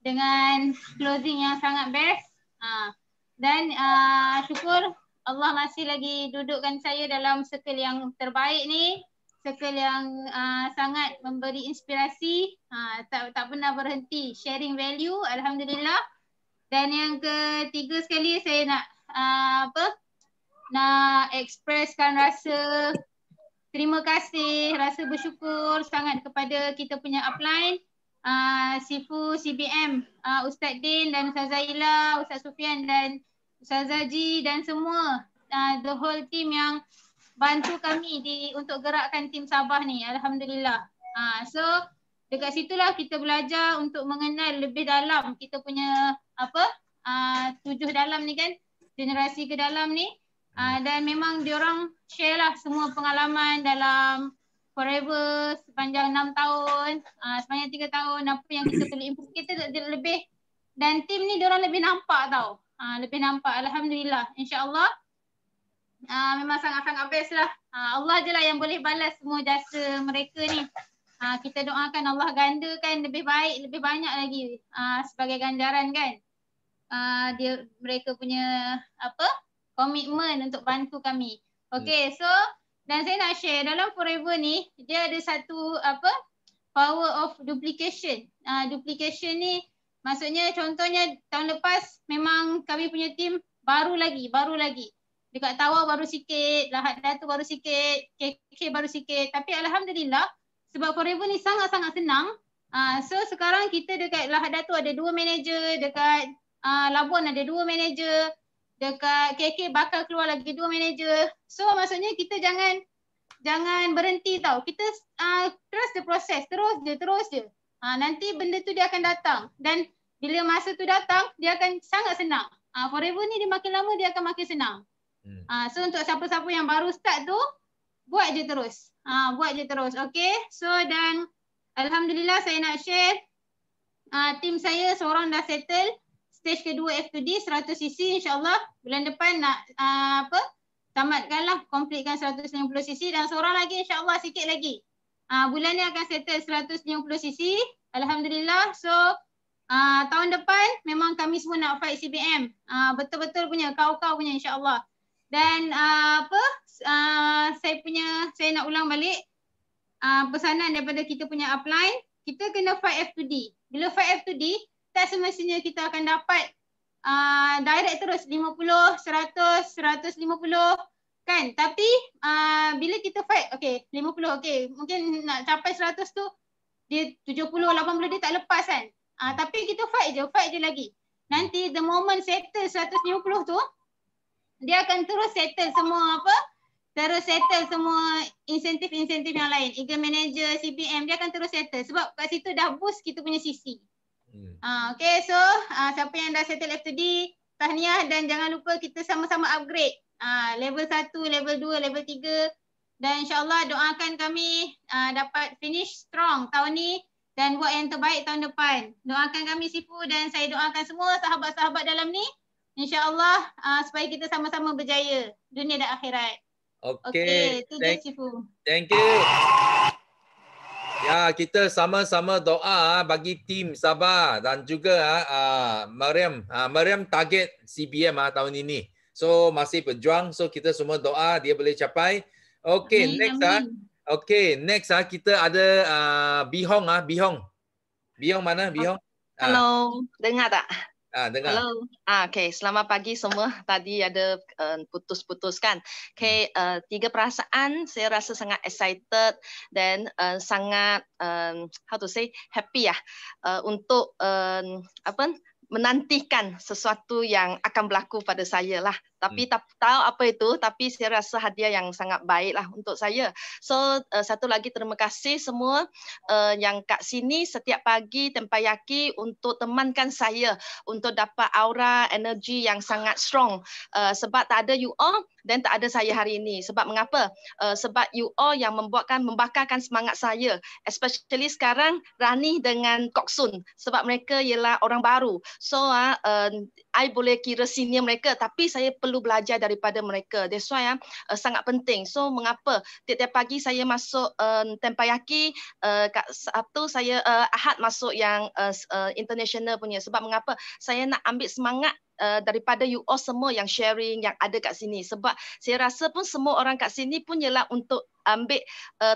dengan closing yang sangat best. Ha. Dan uh, syukur Allah masih lagi dudukkan saya dalam circle yang terbaik ni. Circle yang uh, sangat memberi inspirasi. Uh, tak, tak pernah berhenti sharing value. Alhamdulillah. Dan yang ketiga sekali saya nak uh, apa? Nak ekspreskan rasa terima kasih, rasa bersyukur sangat kepada kita punya upline uh, Sifu CBM, uh, ah, Ustaz Din dan Ustaz Zaila, Ustaz Sufian dan Ustaz Zaji dan semua uh, the whole team yang bantu kami di untuk gerakkan tim Sabah ni. Alhamdulillah. Uh, so dekat situlah kita belajar untuk mengenal lebih dalam kita punya apa uh, tujuh dalam ni kan generasi ke dalam ni uh, dan memang diorang share lah semua pengalaman dalam forever sepanjang 6 tahun uh, sepanjang 3 tahun apa yang kita perlu improve kita lebih dan tim ni diorang lebih nampak tau uh, lebih nampak Alhamdulillah insyaAllah uh, memang sangat-sangat best lah uh, Allah je lah yang boleh balas semua jasa mereka ni uh, kita doakan Allah kan lebih baik lebih banyak lagi uh, sebagai ganjaran kan uh, dia mereka punya apa komitmen untuk bantu kami Okay, so dan saya nak share dalam forever ni dia ada satu apa power of duplication. Uh, duplication ni maksudnya contohnya tahun lepas memang kami punya team baru lagi, baru lagi. Dekat tawa baru sikit, Lahad Datu baru sikit, KK baru sikit. Tapi Alhamdulillah sebab forever ni sangat-sangat senang. Uh, so sekarang kita dekat Lahad Datu ada dua manager, dekat uh, ah, Labuan ada dua manager dekat KK bakal keluar lagi dua manager. So maksudnya kita jangan jangan berhenti tau. Kita uh, ah, terus je proses, terus je, terus je. Uh, nanti benda tu dia akan datang dan bila masa tu datang dia akan sangat senang. Uh, forever ni dia makin lama dia akan makin senang. Hmm. Uh, so untuk siapa-siapa yang baru start tu buat je terus. Uh, buat je terus. Okay. So dan Alhamdulillah saya nak share uh, team saya seorang dah settle stage kedua F2D 100 cc insyaallah bulan depan nak uh, apa tamatkanlah completekan 150 cc dan seorang lagi insyaallah sikit lagi. Uh, bulan ni akan settle 150 cc. Alhamdulillah. So uh, tahun depan memang kami semua nak fight CBM. Uh, betul-betul punya kau-kau punya insyaallah. Dan uh, apa uh, saya punya saya nak ulang balik uh, pesanan daripada kita punya upline kita kena fight F2D. Bila fight F2D, tak semestinya kita akan dapat uh, direct terus 50, 100, 150 kan. Tapi uh, bila kita fight, okay 50 okay mungkin nak capai 100 tu dia 70, 80 dia tak lepas kan. Uh, tapi kita fight je, fight je lagi. Nanti the moment settle 150 tu, dia akan terus settle semua apa, terus settle semua insentif-insentif yang lain. Eagle Manager, CBM, dia akan terus settle. Sebab kat situ dah boost kita punya sisi hmm. uh, okay so uh, siapa yang dah settle FTD tahniah dan jangan lupa kita sama-sama upgrade uh, level 1, level 2, level 3 dan insyaallah doakan kami uh, dapat finish strong tahun ni dan buat yang terbaik tahun depan. Doakan kami sifu dan saya doakan semua sahabat-sahabat dalam ni insyaallah uh, supaya kita sama-sama berjaya dunia dan akhirat. Okay, okay. thank, sifu. Thank you ya kita sama-sama doa ah, bagi tim Sabah dan juga uh, ah, Mariam uh, Mariam target CBM uh, tahun ini. So masih berjuang so kita semua doa dia boleh capai. Okay amin, next ah. Uh. Okay next ah uh, kita ada uh, Bihong ah uh, Bihong. Bihong mana Bihong? Hello, uh. dengar tak? Ah, dengar. Hello. Ah, okay. Selamat pagi semua. Tadi ada eh, putus-putus uh, kan. Okay, uh, tiga perasaan. Saya rasa sangat excited dan uh, sangat um, how to say happy ya uh, untuk um, apa menantikan sesuatu yang akan berlaku pada saya lah tapi hmm. tak tahu apa itu tapi saya rasa hadiah yang sangat baiklah untuk saya. So uh, satu lagi terima kasih semua uh, yang kat sini setiap pagi tempayaki untuk temankan saya untuk dapat aura energi yang sangat strong uh, sebab tak ada you all dan tak ada saya hari ini. Sebab mengapa? Uh, sebab you all yang membuatkan membakarkan semangat saya especially sekarang Rani dengan Koksun sebab mereka ialah orang baru. So uh, uh, I boleh kira senior mereka tapi saya perlu perlu belajar daripada mereka. That's why uh, sangat penting. So mengapa tiap-tiap pagi saya masuk um, eh, tempayaki, uh, eh, kat Sabtu saya uh, Ahad masuk yang uh, uh, international punya. Sebab mengapa saya nak ambil semangat Uh, daripada you all semua yang sharing yang ada kat sini sebab saya rasa pun semua orang kat sini pun ialah untuk ambil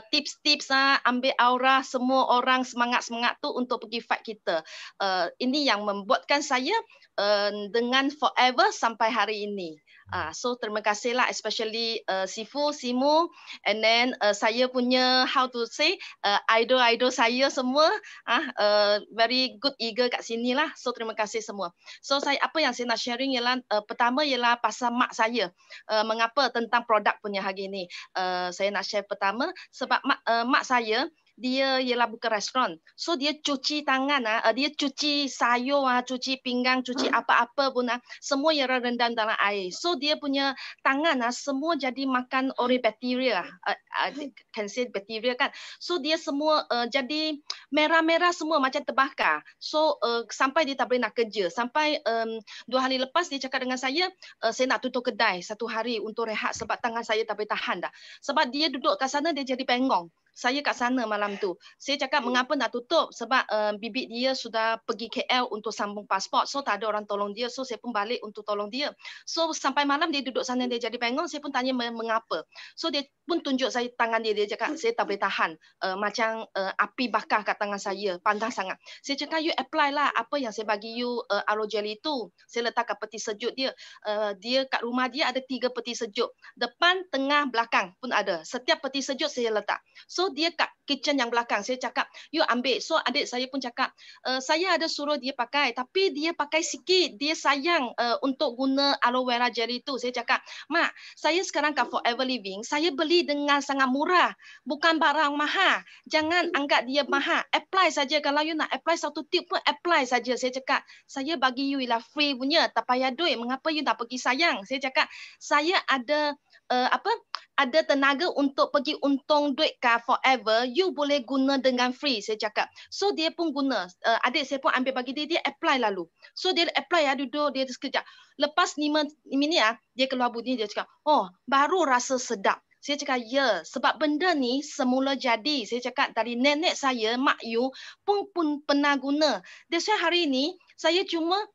tips-tips ah uh, ambil aura semua orang semangat-semangat tu untuk pergi fight kita. Uh, ini yang membuatkan saya uh, dengan forever sampai hari ini. Uh, so terima kasihlah lah especially uh, Sifu, Simu and then uh, saya punya how to say uh, idol-idol saya semua ah uh, uh, very good eager kat sini lah. So terima kasih semua. So saya apa yang saya nak sharing ialah uh, pertama ialah pasal mak saya. Uh, mengapa tentang produk punya hari ini Uh, saya nak share pertama sebab mak, uh, mak saya dia ialah buka restoran. So dia cuci tangan ah, eh, dia cuci sayur ah, cuci pinggang, cuci hmm. apa-apa pun ah, semua ialah rendam dalam air. So dia punya tangan ah, semua jadi makan oleh bakteria ah, ah, ah hmm. can say bakteria kan. So dia semua uh, jadi merah-merah semua macam terbakar. So uh, sampai dia tak boleh nak kerja. Sampai um, dua hari lepas dia cakap dengan saya, uh, saya nak tutup kedai satu hari untuk rehat sebab tangan saya tak boleh tahan dah. Sebab dia duduk kat sana dia jadi pengong saya kat sana malam tu. Saya cakap hmm. mengapa nak tutup sebab uh, eh, bibik dia sudah pergi KL untuk sambung pasport. So tak ada orang tolong dia. So saya pun balik untuk tolong dia. So sampai malam dia duduk sana dia jadi bengong. Saya pun tanya mengapa. So dia pun tunjuk saya tangan dia. Dia cakap saya tak boleh tahan. Uh, macam uh, api bakar kat tangan saya. Panas sangat. Saya cakap you apply lah apa yang saya bagi you uh, aloe jelly tu. Saya letak kat peti sejuk dia. Uh, dia kat rumah dia ada tiga peti sejuk. Depan, tengah, belakang pun ada. Setiap peti sejuk saya letak. So dia kat kitchen yang belakang. Saya cakap, you ambil. So adik saya pun cakap, eh, saya ada suruh dia pakai. Tapi dia pakai sikit. Dia sayang uh, untuk guna aloe vera jelly itu. Saya cakap, mak, saya sekarang kat Forever Living. Saya beli dengan sangat murah. Bukan barang mahal. Jangan anggap dia mahal. Apply saja. Kalau you nak apply satu tip pun apply saja. Saya cakap, saya bagi you ialah free punya. Tak payah duit. Mengapa you tak pergi sayang? Saya cakap, saya ada uh, apa ada tenaga untuk pergi untung duit ke forever you boleh guna dengan free saya cakap so dia pun guna uh, adik saya pun ambil bagi dia dia apply lalu so dia apply ya duduk dia sekejap lepas ni ni ah dia keluar bunyi dia cakap oh baru rasa sedap saya cakap, ya, sebab benda ni semula jadi. Saya cakap, dari nenek saya, Mak you pun, pun pernah guna. That's why hari ini, saya cuma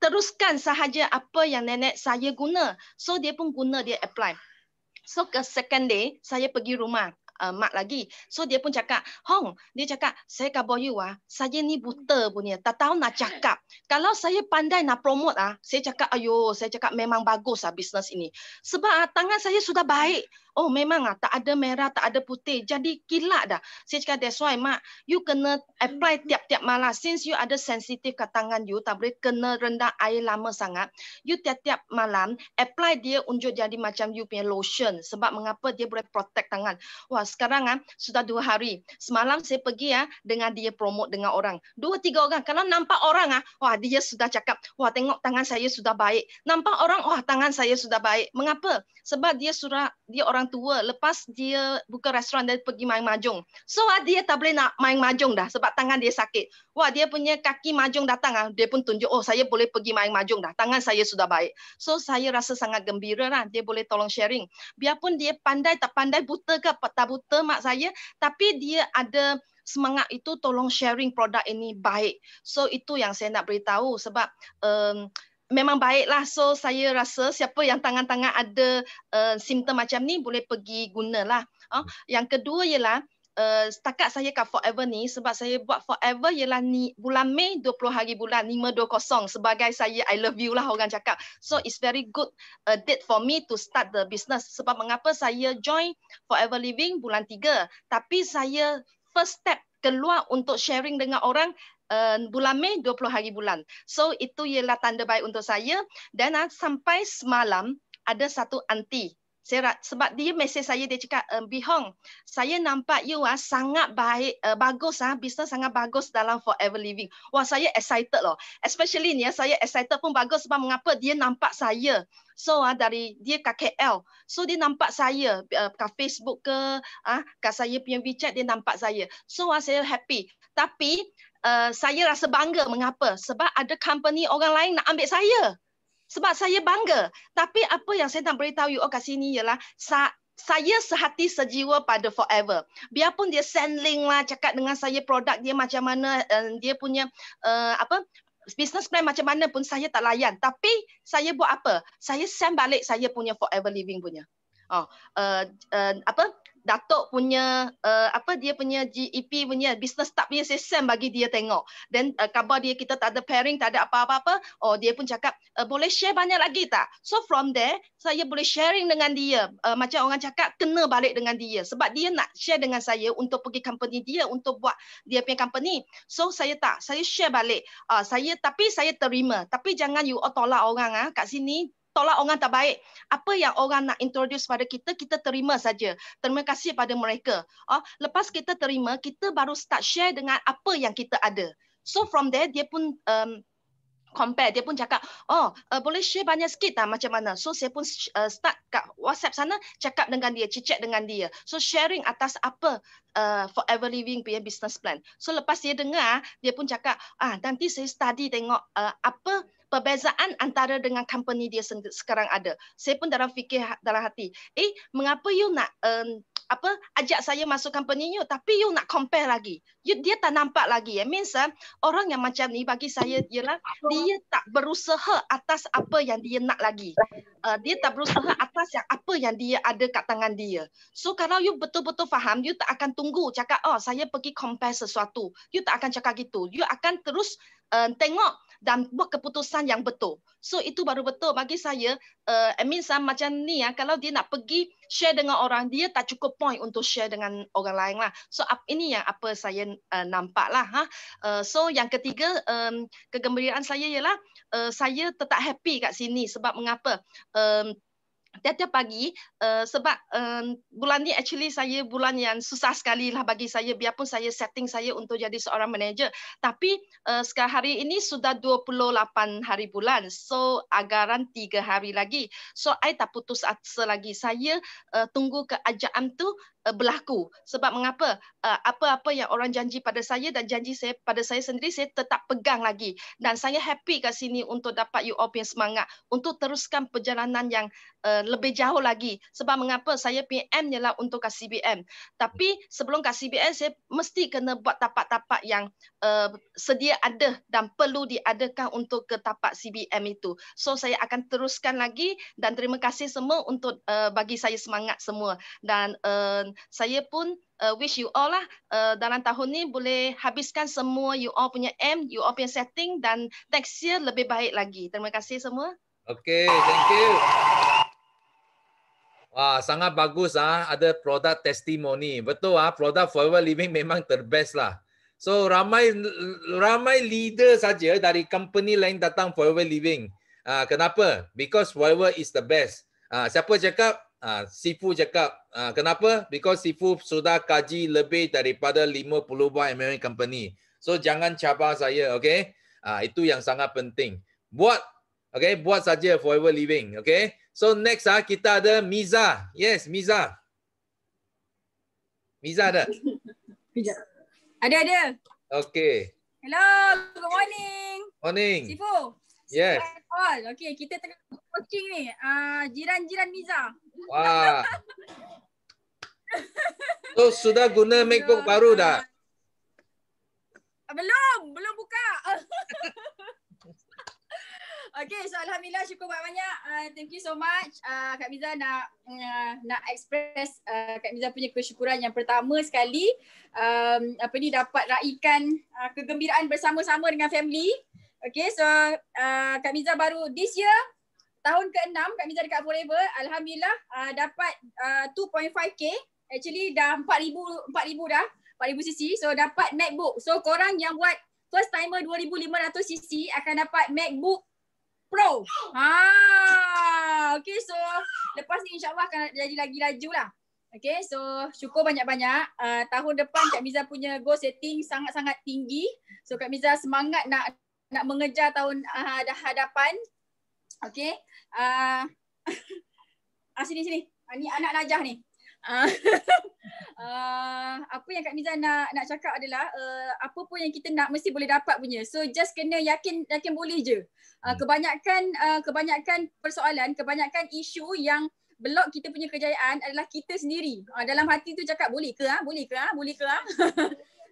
teruskan sahaja apa yang nenek saya guna. So, dia pun guna, dia apply. So ke second day, saya pergi rumah uh, mak lagi. So dia pun cakap, Hong, dia cakap, saya kabur you ah, saya ni buta punya, tak tahu nak cakap. Kalau saya pandai nak promote ah, saya cakap, ayo, saya cakap memang bagus ah bisnes ini. Sebab ah, tangan saya sudah baik. Oh memang ah, tak ada merah, tak ada putih. Jadi kilat dah. Saya cakap, that's why mak, you kena apply tiap-tiap malam. Since you ada sensitif kat tangan you, tak boleh kena rendah air lama sangat. You tiap-tiap malam, apply dia unjuk jadi macam you punya lotion. Sebab mengapa dia boleh protect tangan. Wah, sekarang ah sudah dua hari. Semalam saya pergi ah dengan dia promote dengan orang. Dua tiga orang. Kalau nampak orang ah, wah dia sudah cakap, wah tengok tangan saya sudah baik. Nampak orang, wah tangan saya sudah baik. Mengapa? Sebab dia sudah dia orang tua. Lepas dia buka restoran dia pergi main majung So ah, dia tak boleh nak main majung dah sebab tangan dia sakit wah dia punya kaki majung datang ah dia pun tunjuk oh saya boleh pergi main majung dah tangan saya sudah baik so saya rasa sangat gembira lah dia boleh tolong sharing biarpun dia pandai tak pandai buta ke tak buta mak saya tapi dia ada semangat itu tolong sharing produk ini baik so itu yang saya nak beritahu sebab um, memang baiklah so saya rasa siapa yang tangan-tangan ada uh, simptom macam ni boleh pergi gunalah oh. Hmm. yang kedua ialah uh, setakat saya kat Forever ni sebab saya buat Forever ialah ni bulan Mei 20 hari bulan 520 sebagai saya I love you lah orang cakap. So it's very good uh, date for me to start the business sebab mengapa saya join Forever Living bulan 3 tapi saya first step keluar untuk sharing dengan orang Uh, bulan Mei 20 hari bulan. So itu ialah tanda baik untuk saya dan uh, sampai semalam ada satu auntie saya sebab dia mesej saya dia cakap um, Bihong, saya nampak you ah sangat baik uh, bagus ah business sangat bagus dalam forever living. Wah saya excited loh. Especially ni ah, saya excited pun bagus sebab mengapa dia nampak saya. So ah dari dia KKL. So dia nampak saya uh, kat Facebook ke ah kat saya punya WeChat dia nampak saya. So ah saya happy. Tapi uh, saya rasa bangga mengapa? Sebab ada company orang lain nak ambil saya sebab saya bangga. Tapi apa yang saya nak beritahu you all kat sini ialah sa- saya sehati sejiwa pada forever. Biarpun dia send link lah cakap dengan saya produk dia macam mana um, dia punya uh, apa business plan macam mana pun saya tak layan. Tapi saya buat apa? Saya send balik saya punya forever living punya. Oh, uh, uh, apa? datuk punya uh, apa dia punya GEP punya business tak punya sistem bagi dia tengok dan uh, eh, khabar dia kita tak ada pairing tak ada apa-apa oh dia pun cakap uh, boleh share banyak lagi tak so from there saya boleh sharing dengan dia uh, macam orang cakap kena balik dengan dia sebab dia nak share dengan saya untuk pergi company dia untuk buat dia punya company so saya tak saya share balik uh, saya tapi saya terima tapi jangan you all tolak orang ah kat sini tolak orang tak baik. Apa yang orang nak introduce pada kita, kita terima saja. Terima kasih pada mereka. Oh, lepas kita terima, kita baru start share dengan apa yang kita ada. So from there, dia pun um, compare dia pun cakap oh uh, boleh share banyak sikit tak macam mana so saya pun uh, start kat WhatsApp sana cakap dengan dia chit dengan dia so sharing atas apa uh, forever living punya business plan so lepas dia dengar dia pun cakap ah nanti saya study tengok uh, apa perbezaan antara dengan company dia sekarang ada. Saya pun dalam fikir ha-, dalam hati, eh mengapa you nak um, apa ajak saya masuk company you tapi you nak compare lagi. You, dia tak nampak lagi. Eh, Means uh, orang yang macam ni bagi saya ialah dia tak berusaha atas apa yang dia nak lagi. Uh, dia tak berusaha atas yang apa yang dia ada kat tangan dia. So kalau you betul-betul faham, you tak akan tunggu cakap oh saya pergi compare sesuatu. You tak akan cakap gitu. You akan terus uh, tengok dan buat keputusan yang betul. So itu baru betul bagi saya. Uh, I mean sama macam ni ya. Kalau dia nak pergi share dengan orang dia tak cukup point untuk share dengan orang lain lah. So up, ini yang apa saya uh, nampak lah. Ha? Uh, so yang ketiga um, kegembiraan saya ialah uh, saya tetap happy kat sini sebab mengapa? Um, tiap pagi, uh, sebab um, bulan ni actually saya bulan yang susah sekali lah bagi saya, biarpun saya setting saya untuk jadi seorang manager. Tapi uh, sekarang hari ini sudah 28 hari bulan, so agaran 3 hari lagi. So, saya tak putus asa lagi. Saya uh, tunggu keajaan tu berlaku. Sebab mengapa? Apa-apa yang orang janji pada saya dan janji saya pada saya sendiri, saya tetap pegang lagi. Dan saya happy kat sini untuk dapat you all punya semangat untuk teruskan perjalanan yang uh, lebih jauh lagi. Sebab mengapa saya PM ialah untuk kasih BM, Tapi sebelum kasih BM saya mesti kena buat tapak-tapak yang uh, sedia ada dan perlu diadakan untuk ke tapak CBM itu. So saya akan teruskan lagi dan terima kasih semua untuk uh, bagi saya semangat semua. Dan uh, saya pun Uh, wish you all lah uh, dalam tahun ni boleh habiskan semua you all punya M, you all punya setting dan next year lebih baik lagi. Terima kasih semua. Okay, thank you. Wah, sangat bagus ah. Ada produk testimony. Betul ah, produk forever living memang terbest lah. So ramai ramai leader saja dari company lain datang forever living. Ah, kenapa? Because forever is the best. Ah, siapa cakap? Ah, Sifu cakap. Ah, kenapa? Because Sifu sudah kaji lebih daripada 50 buah MLM company. So jangan cabar saya, okay? Ah, itu yang sangat penting. Buat, okay? Buat saja forever living, okay? So next ah kita ada Miza. Yes, Miza. Miza ada. Miza, ada ada. Okay. Hello, good morning. Morning. Sifu. Yes. Oh Okay, kita tengah coaching ni. Ah uh, jiran-jiran Miza. Wah. so sudah guna MacBook baru dah? Ah, belum. Okay, so Alhamdulillah syukur banyak-banyak. Uh, thank you so much. Uh, Kak Miza nak uh, nak express uh, Kak Miza punya kesyukuran yang pertama sekali. Um, apa ni dapat raikan uh, kegembiraan bersama-sama dengan family. Okay, so uh, Kak Miza baru this year, tahun ke-6 Kak Miza dekat Forever. Alhamdulillah uh, dapat uh, 2.5K. Actually dah 4,000, 4,000 dah. 4,000 cc. So dapat MacBook. So korang yang buat first timer 2,500 cc akan dapat MacBook Pro. Ha, okay so lepas ni insyaallah akan jadi lagi laju lah. Okay so syukur banyak-banyak. Uh, tahun depan Kak Miza punya goal setting sangat-sangat tinggi. So Kak Miza semangat nak nak mengejar tahun uh, dah hadapan. Okay. Uh, ah, sini sini. Ah, ni anak Najah ni uh, apa yang Kak Mizan nak nak cakap adalah uh, apa pun yang kita nak mesti boleh dapat punya. So just kena yakin yakin boleh je. Uh, kebanyakan uh, kebanyakan persoalan, kebanyakan isu yang blok kita punya kejayaan adalah kita sendiri. Uh, dalam hati tu cakap boleh ke? Ha? Boleh ke? Ha? Boleh ke? Ha?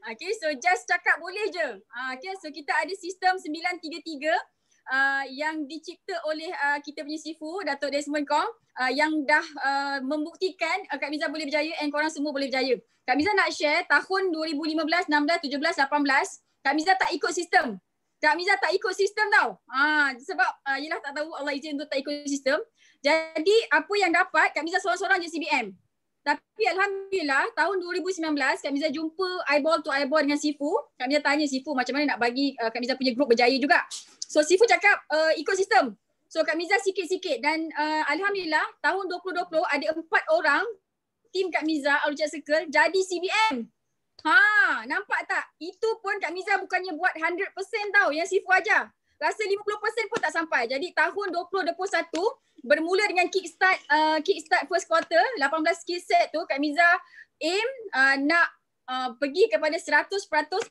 okay, so just cakap boleh je. okay, so kita ada sistem 933 uh, yang dicipta oleh uh, kita punya sifu Datuk Desmond Kong uh, yang dah uh, membuktikan uh, Kak Miza boleh berjaya and korang semua boleh berjaya. Kak Miza nak share tahun 2015, 16, 17, 18 Kak Miza tak ikut sistem. Kak Miza tak ikut sistem tau. Ha, sebab uh, yelah tak tahu Allah izin untuk tak ikut sistem. Jadi apa yang dapat Kak Miza seorang-seorang je CBM. Tapi Alhamdulillah tahun 2019 Kak Miza jumpa eyeball to eyeball dengan Sifu. Kak Miza tanya Sifu macam mana nak bagi uh, Kak Miza punya grup berjaya juga. So Sifu cakap uh, ekosistem. So Kak Miza sikit-sikit dan uh, Alhamdulillah tahun 2020 ada empat orang tim Kak Miza Alucia Circle jadi CBM. Ha, nampak tak? Itu pun Kak Miza bukannya buat 100% tau yang Sifu ajar. Rasa 50% pun tak sampai. Jadi tahun 2021 bermula dengan kickstart uh, kickstart first quarter 18 skill set tu Kak Miza aim uh, nak uh, pergi kepada 100%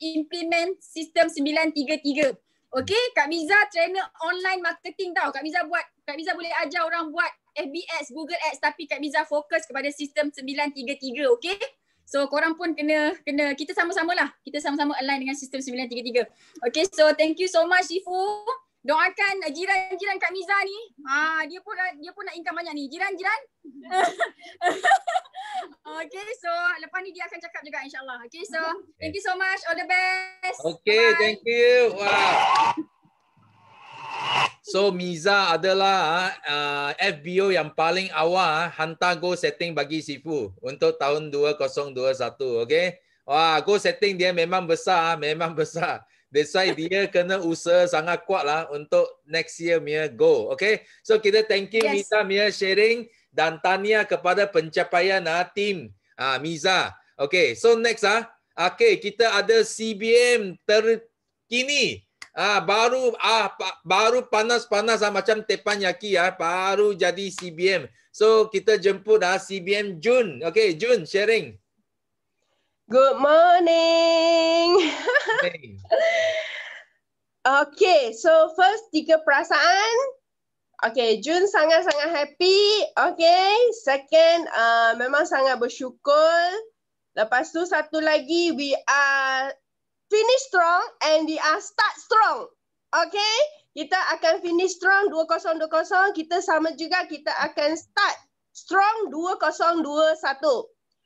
implement sistem 933. Okay, Kak Miza trainer online marketing tau. Kak Miza buat, Kak Miza boleh ajar orang buat FBS, Google Ads tapi Kak Miza fokus kepada sistem 933, okay? So korang pun kena, kena kita sama sama lah. Kita sama-sama align dengan sistem 933. Okay, so thank you so much Sifu doakan eh, jiran-jiran Kak Miza ni. Ha, dia pun dia pun nak income banyak ni. Jiran-jiran. okay, so lepas ni dia akan cakap juga insyaAllah. Okay, so okay. thank you so much. All the best. Okay, Bye-bye. thank you. Wow. So Miza adalah uh, FBO yang paling awal uh, hantar go setting bagi Sifu untuk tahun 2021, okay? Wah, go setting dia memang besar, ah, memang besar. That's why dia kena usaha sangat kuat lah untuk next year Mia go. Okay. So kita thank you yes. Mita Mia sharing dan tanya kepada pencapaian lah, tim ah, Miza. Okay. So next ah. Okay. Kita ada CBM terkini. Ah baru ah baru panas-panas ah, macam tepan yaki ah baru jadi CBM. So kita jemput dah CBM Jun. Okay, Jun sharing. Good morning. Hey. okay, so first tiga perasaan. Okay, Jun sangat-sangat happy. Okay, second uh, memang sangat bersyukur. Lepas tu satu lagi, we are finish strong and we are start strong. Okay, kita akan finish strong 2020. Kita sama juga kita akan start strong 2021.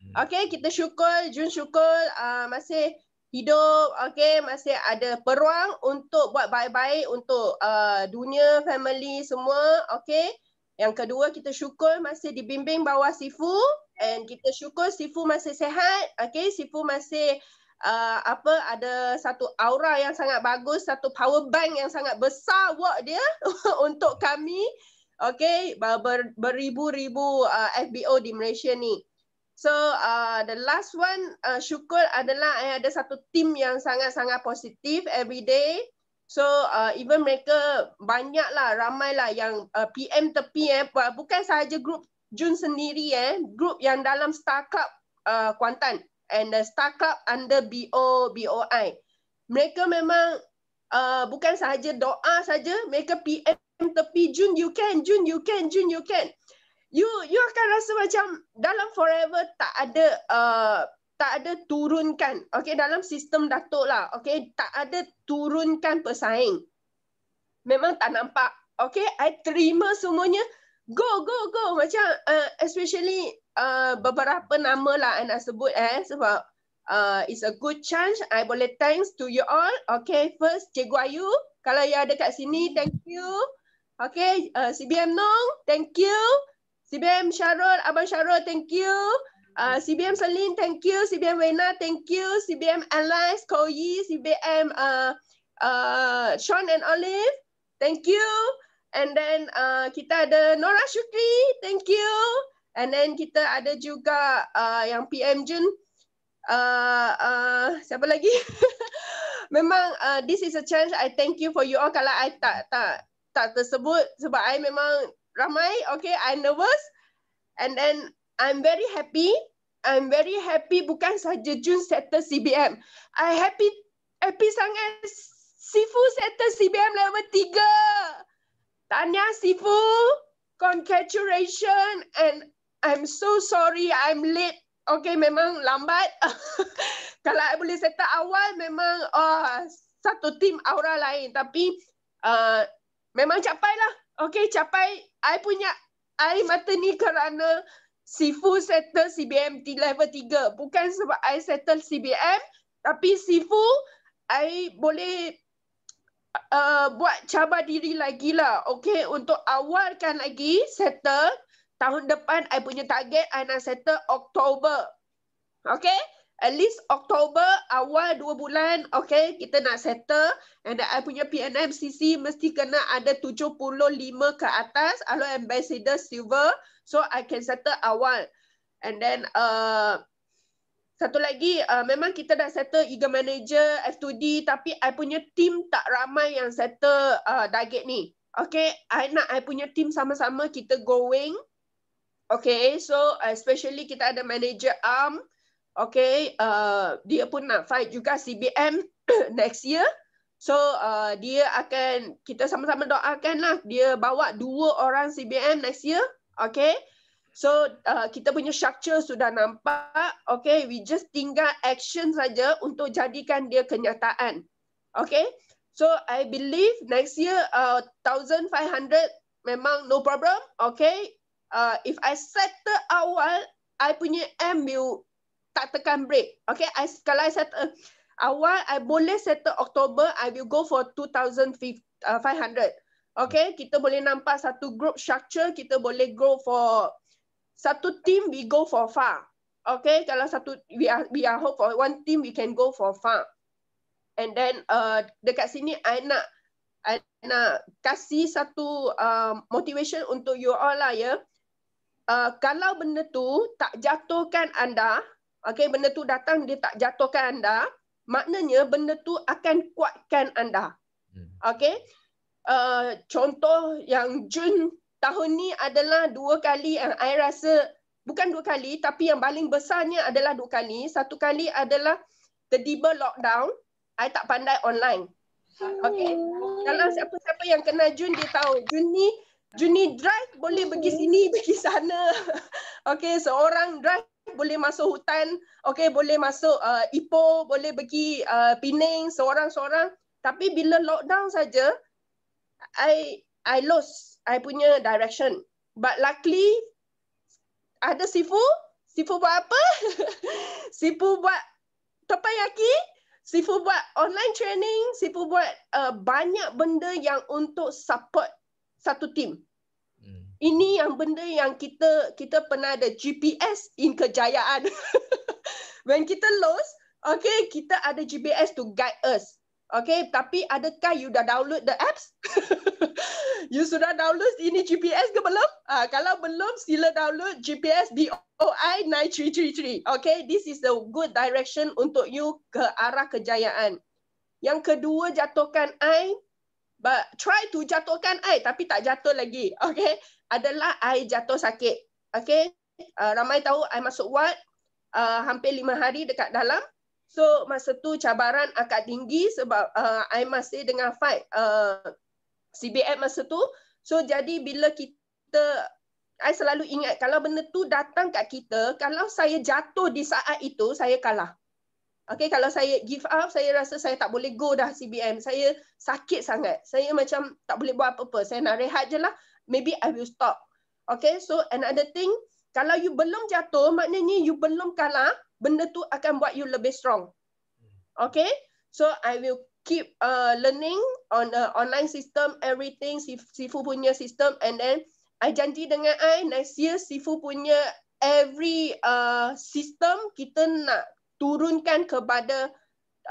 Hmm. Okay, kita syukur, Jun syukur uh, masih hidup, okay, masih ada peruang untuk buat baik-baik untuk uh, dunia, family semua, okay. Yang kedua, kita syukur masih dibimbing bawah Sifu and kita syukur Sifu masih sehat, okay. Sifu masih uh, apa ada satu aura yang sangat bagus, satu power bank yang sangat besar work dia untuk kami, okay, Ber- beribu-ribu uh, FBO di Malaysia ni. So uh, the last one uh, syukur adalah I eh, ada satu tim yang sangat-sangat positif every day. So uh, even mereka banyaklah ramailah yang uh, PM tepi eh bukan sahaja group Jun sendiri eh group yang dalam Star Club uh, Kuantan and the Star Club under BO BOI. Mereka memang uh, bukan sahaja doa saja mereka PM tepi Jun you can Jun you can Jun you can you you akan rasa macam dalam forever tak ada uh, tak ada turunkan okay dalam sistem datuk lah okay tak ada turunkan pesaing memang tak nampak okay I terima semuanya go go go macam uh, especially uh, beberapa nama lah I nak sebut eh sebab uh, it's a good chance I boleh thanks to you all okay first Cikgu Ayu kalau you ada kat sini thank you Okay, uh, CBM Nong, thank you. CBM Syarul, Abang Syarul, thank you. Uh, CBM Selin, thank you. CBM Wena, thank you. CBM Alex, Koyi, CBM uh, uh, Sean and Olive, thank you. And then uh, kita ada Nora Shukri, thank you. And then kita ada juga uh, yang PM Jun. Uh, uh, siapa lagi? memang uh, this is a chance. I thank you for you all. Kalau I tak tak tak tersebut sebab I memang ramai. Okay, I nervous. And then I'm very happy. I'm very happy bukan sahaja Jun settle CBM. I happy happy sangat Sifu settle CBM level 3. Tanya Sifu, congratulations and I'm so sorry I'm late. Okay, memang lambat. Kalau I boleh settle awal memang oh, satu tim aura lain. Tapi uh, memang capai lah. Okay, capai I punya air mata ni kerana Sifu settle CBM di level 3. Bukan sebab I settle CBM. Tapi Sifu, I boleh uh, buat cabar diri lagi lah. Okay, untuk awalkan lagi settle. Tahun depan, I punya target, I nak settle Oktober. Okay? at least Oktober awal dua bulan okay kita nak settle and then I punya PNMCC mesti kena ada 75 ke atas alor Ambassador Silver so I can settle awal and then uh, satu lagi uh, memang kita dah settle eager manager F2D tapi I punya team tak ramai yang settle uh, Dagate ni okay I nak I punya team sama-sama kita going Okay, so especially kita ada manager arm um, okay, uh, dia pun nak fight juga CBM next year. So uh, dia akan, kita sama-sama doakanlah dia bawa dua orang CBM next year. Okay, so uh, kita punya structure sudah nampak. Okay, we just tinggal action saja untuk jadikan dia kenyataan. Okay, so I believe next year uh, 1,500 memang no problem. Okay, uh, if I set the awal, I punya M will tak tekan break. Okay, I, kalau I settle, uh, awal, I boleh set Oktober, I will go for 2,500. Uh, okay, kita boleh nampak satu group structure, kita boleh go for, satu team, we go for far. Okay, kalau satu, we are, we are hope for one team, we can go for far. And then, uh, dekat sini, I nak, I nak kasih satu uh, motivation untuk you all lah ya. Yeah. Uh, kalau benda tu tak jatuhkan anda, Okay, benda tu datang dia tak jatuhkan anda. Maknanya benda tu akan kuatkan anda. Hmm. Okay. Uh, contoh yang Jun tahun ni adalah dua kali yang saya rasa bukan dua kali tapi yang paling besarnya adalah dua kali. Satu kali adalah tiba lockdown. saya tak pandai online. Okay. Kalau siapa-siapa yang kena Jun dia tahu Jun ni Juni drive boleh pergi sini pergi sana. Okay, seorang drive boleh masuk hutan, okay boleh masuk uh, Ipoh, boleh pergi uh, Penang seorang-seorang. Tapi bila lockdown saja, I I lost I punya direction. But luckily ada Sifu. Sifu buat apa? Sifu buat topayaki. Sifu buat online training. Sifu buat uh, banyak benda yang untuk support satu tim ini yang benda yang kita kita pernah ada GPS in kejayaan. When kita lost, okay, kita ada GPS to guide us. Okay, tapi adakah you dah download the apps? you sudah download ini GPS ke belum? Ah, uh, kalau belum, sila download GPS BOI 9333. Okay, this is the good direction untuk you ke arah kejayaan. Yang kedua, jatuhkan I. But try to jatuhkan I, tapi tak jatuh lagi. Okay, adalah I jatuh sakit. Okay. Uh, ramai tahu I masuk ward uh, hampir lima hari dekat dalam. So masa tu cabaran agak tinggi sebab uh, I masih dengan fight uh, CBF masa tu. So jadi bila kita, I selalu ingat kalau benda tu datang kat kita, kalau saya jatuh di saat itu, saya kalah. Okay, kalau saya give up, saya rasa saya tak boleh go dah CBM. Saya sakit sangat. Saya macam tak boleh buat apa-apa. Saya nak rehat je lah maybe I will stop. Okay, so another thing, kalau you belum jatuh, maknanya you belum kalah, benda tu akan buat you lebih strong. Okay, so I will keep uh, learning on the online system, everything, Sifu punya system, and then I janji dengan I, next year Sifu punya every uh, system kita nak turunkan kepada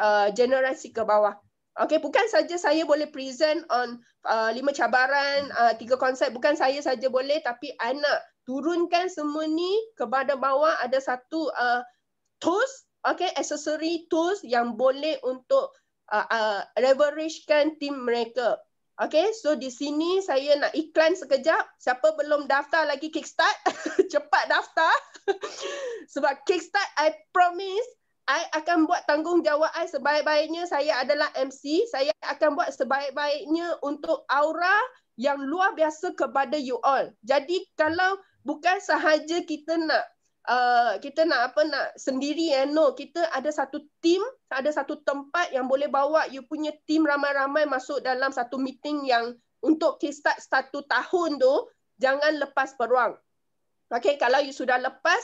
uh, generasi ke bawah. Okay, bukan saja saya boleh present on uh, lima cabaran, uh, tiga konsep bukan saya saja boleh tapi anak turunkan semua ni kepada bawah ada satu uh, tools, okay, accessory tools yang boleh untuk uh, uh, leveragekan tim mereka. Okay, so di sini saya nak iklan sekejap. Siapa belum daftar lagi Kickstart, cepat daftar. Sebab Kickstart, I promise, I akan buat tanggungjawab I sebaik-baiknya saya adalah MC. Saya akan buat sebaik-baiknya untuk aura yang luar biasa kepada you all. Jadi kalau bukan sahaja kita nak uh, kita nak apa nak sendiri eh no kita ada satu team ada satu tempat yang boleh bawa you punya team ramai-ramai masuk dalam satu meeting yang untuk kickstart satu tahun tu jangan lepas peruang okey kalau you sudah lepas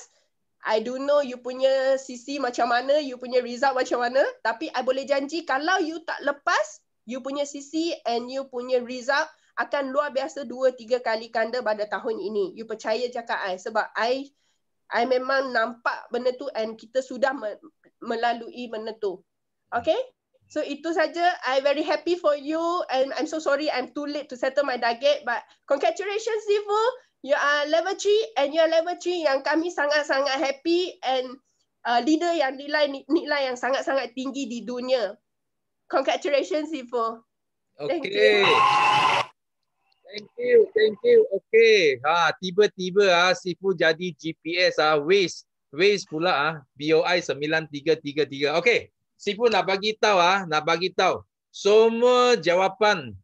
I don't know you punya sisi macam mana, you punya result macam mana. Tapi I boleh janji kalau you tak lepas, you punya sisi and you punya result akan luar biasa dua tiga kali kanda pada tahun ini. You percaya cakap I sebab I I memang nampak benda tu and kita sudah me- melalui benda tu. Okay? So itu saja. I very happy for you and I'm so sorry I'm too late to settle my target but congratulations Zivu you are level 3 and you are level 3 yang kami sangat-sangat happy and uh, leader yang nilai nilai yang sangat-sangat tinggi di dunia. Congratulations Sifo. Okay. Thank you. Thank you. Thank you. Okay. Ha tiba-tiba ah Sifu jadi GPS ah ha, Waze. Waze pula ah BOI 9333. Okay. Sifu nak bagi tahu ah, nak bagi tahu. Semua jawapan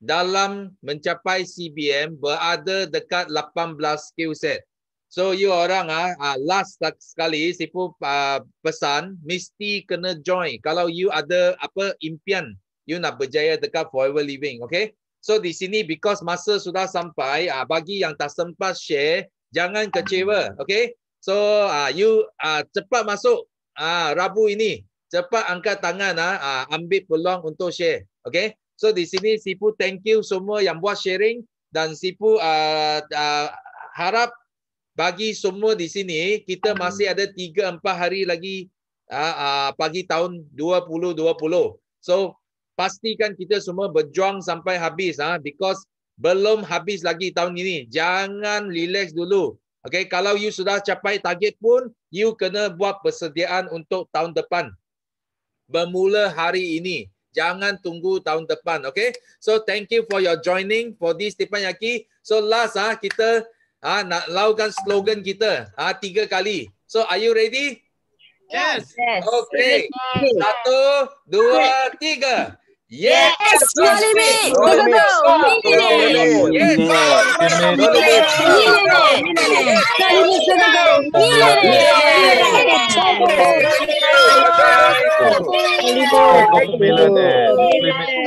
dalam mencapai CBM berada dekat 18 skill set. So you orang ah uh, last sekali sipu uh, pesan mesti kena join kalau you ada apa impian you nak berjaya dekat forever living okay so di sini because masa sudah sampai uh, bagi yang tak sempat share jangan kecewa okay so uh, you uh, cepat masuk uh, Rabu ini cepat angkat tangan ah uh, ambil peluang untuk share okay So di sini Sipu thank you semua yang buat sharing dan Sipu uh, uh, harap bagi semua di sini kita masih ada 3 4 hari lagi uh, uh, pagi tahun 2020. So pastikan kita semua berjuang sampai habis ah uh, because belum habis lagi tahun ini. Jangan relax dulu. Okay, kalau you sudah capai target pun, you kena buat persediaan untuk tahun depan. Bermula hari ini. Jangan tunggu tahun depan, okay? So thank you for your joining for this Tepan Yaki. So last ah kita ah nak lakukan slogan kita ah tiga kali. So are you ready? Yes. yes. Okay. Yes. Satu, dua, tiga. Yes, yes it. No Yes,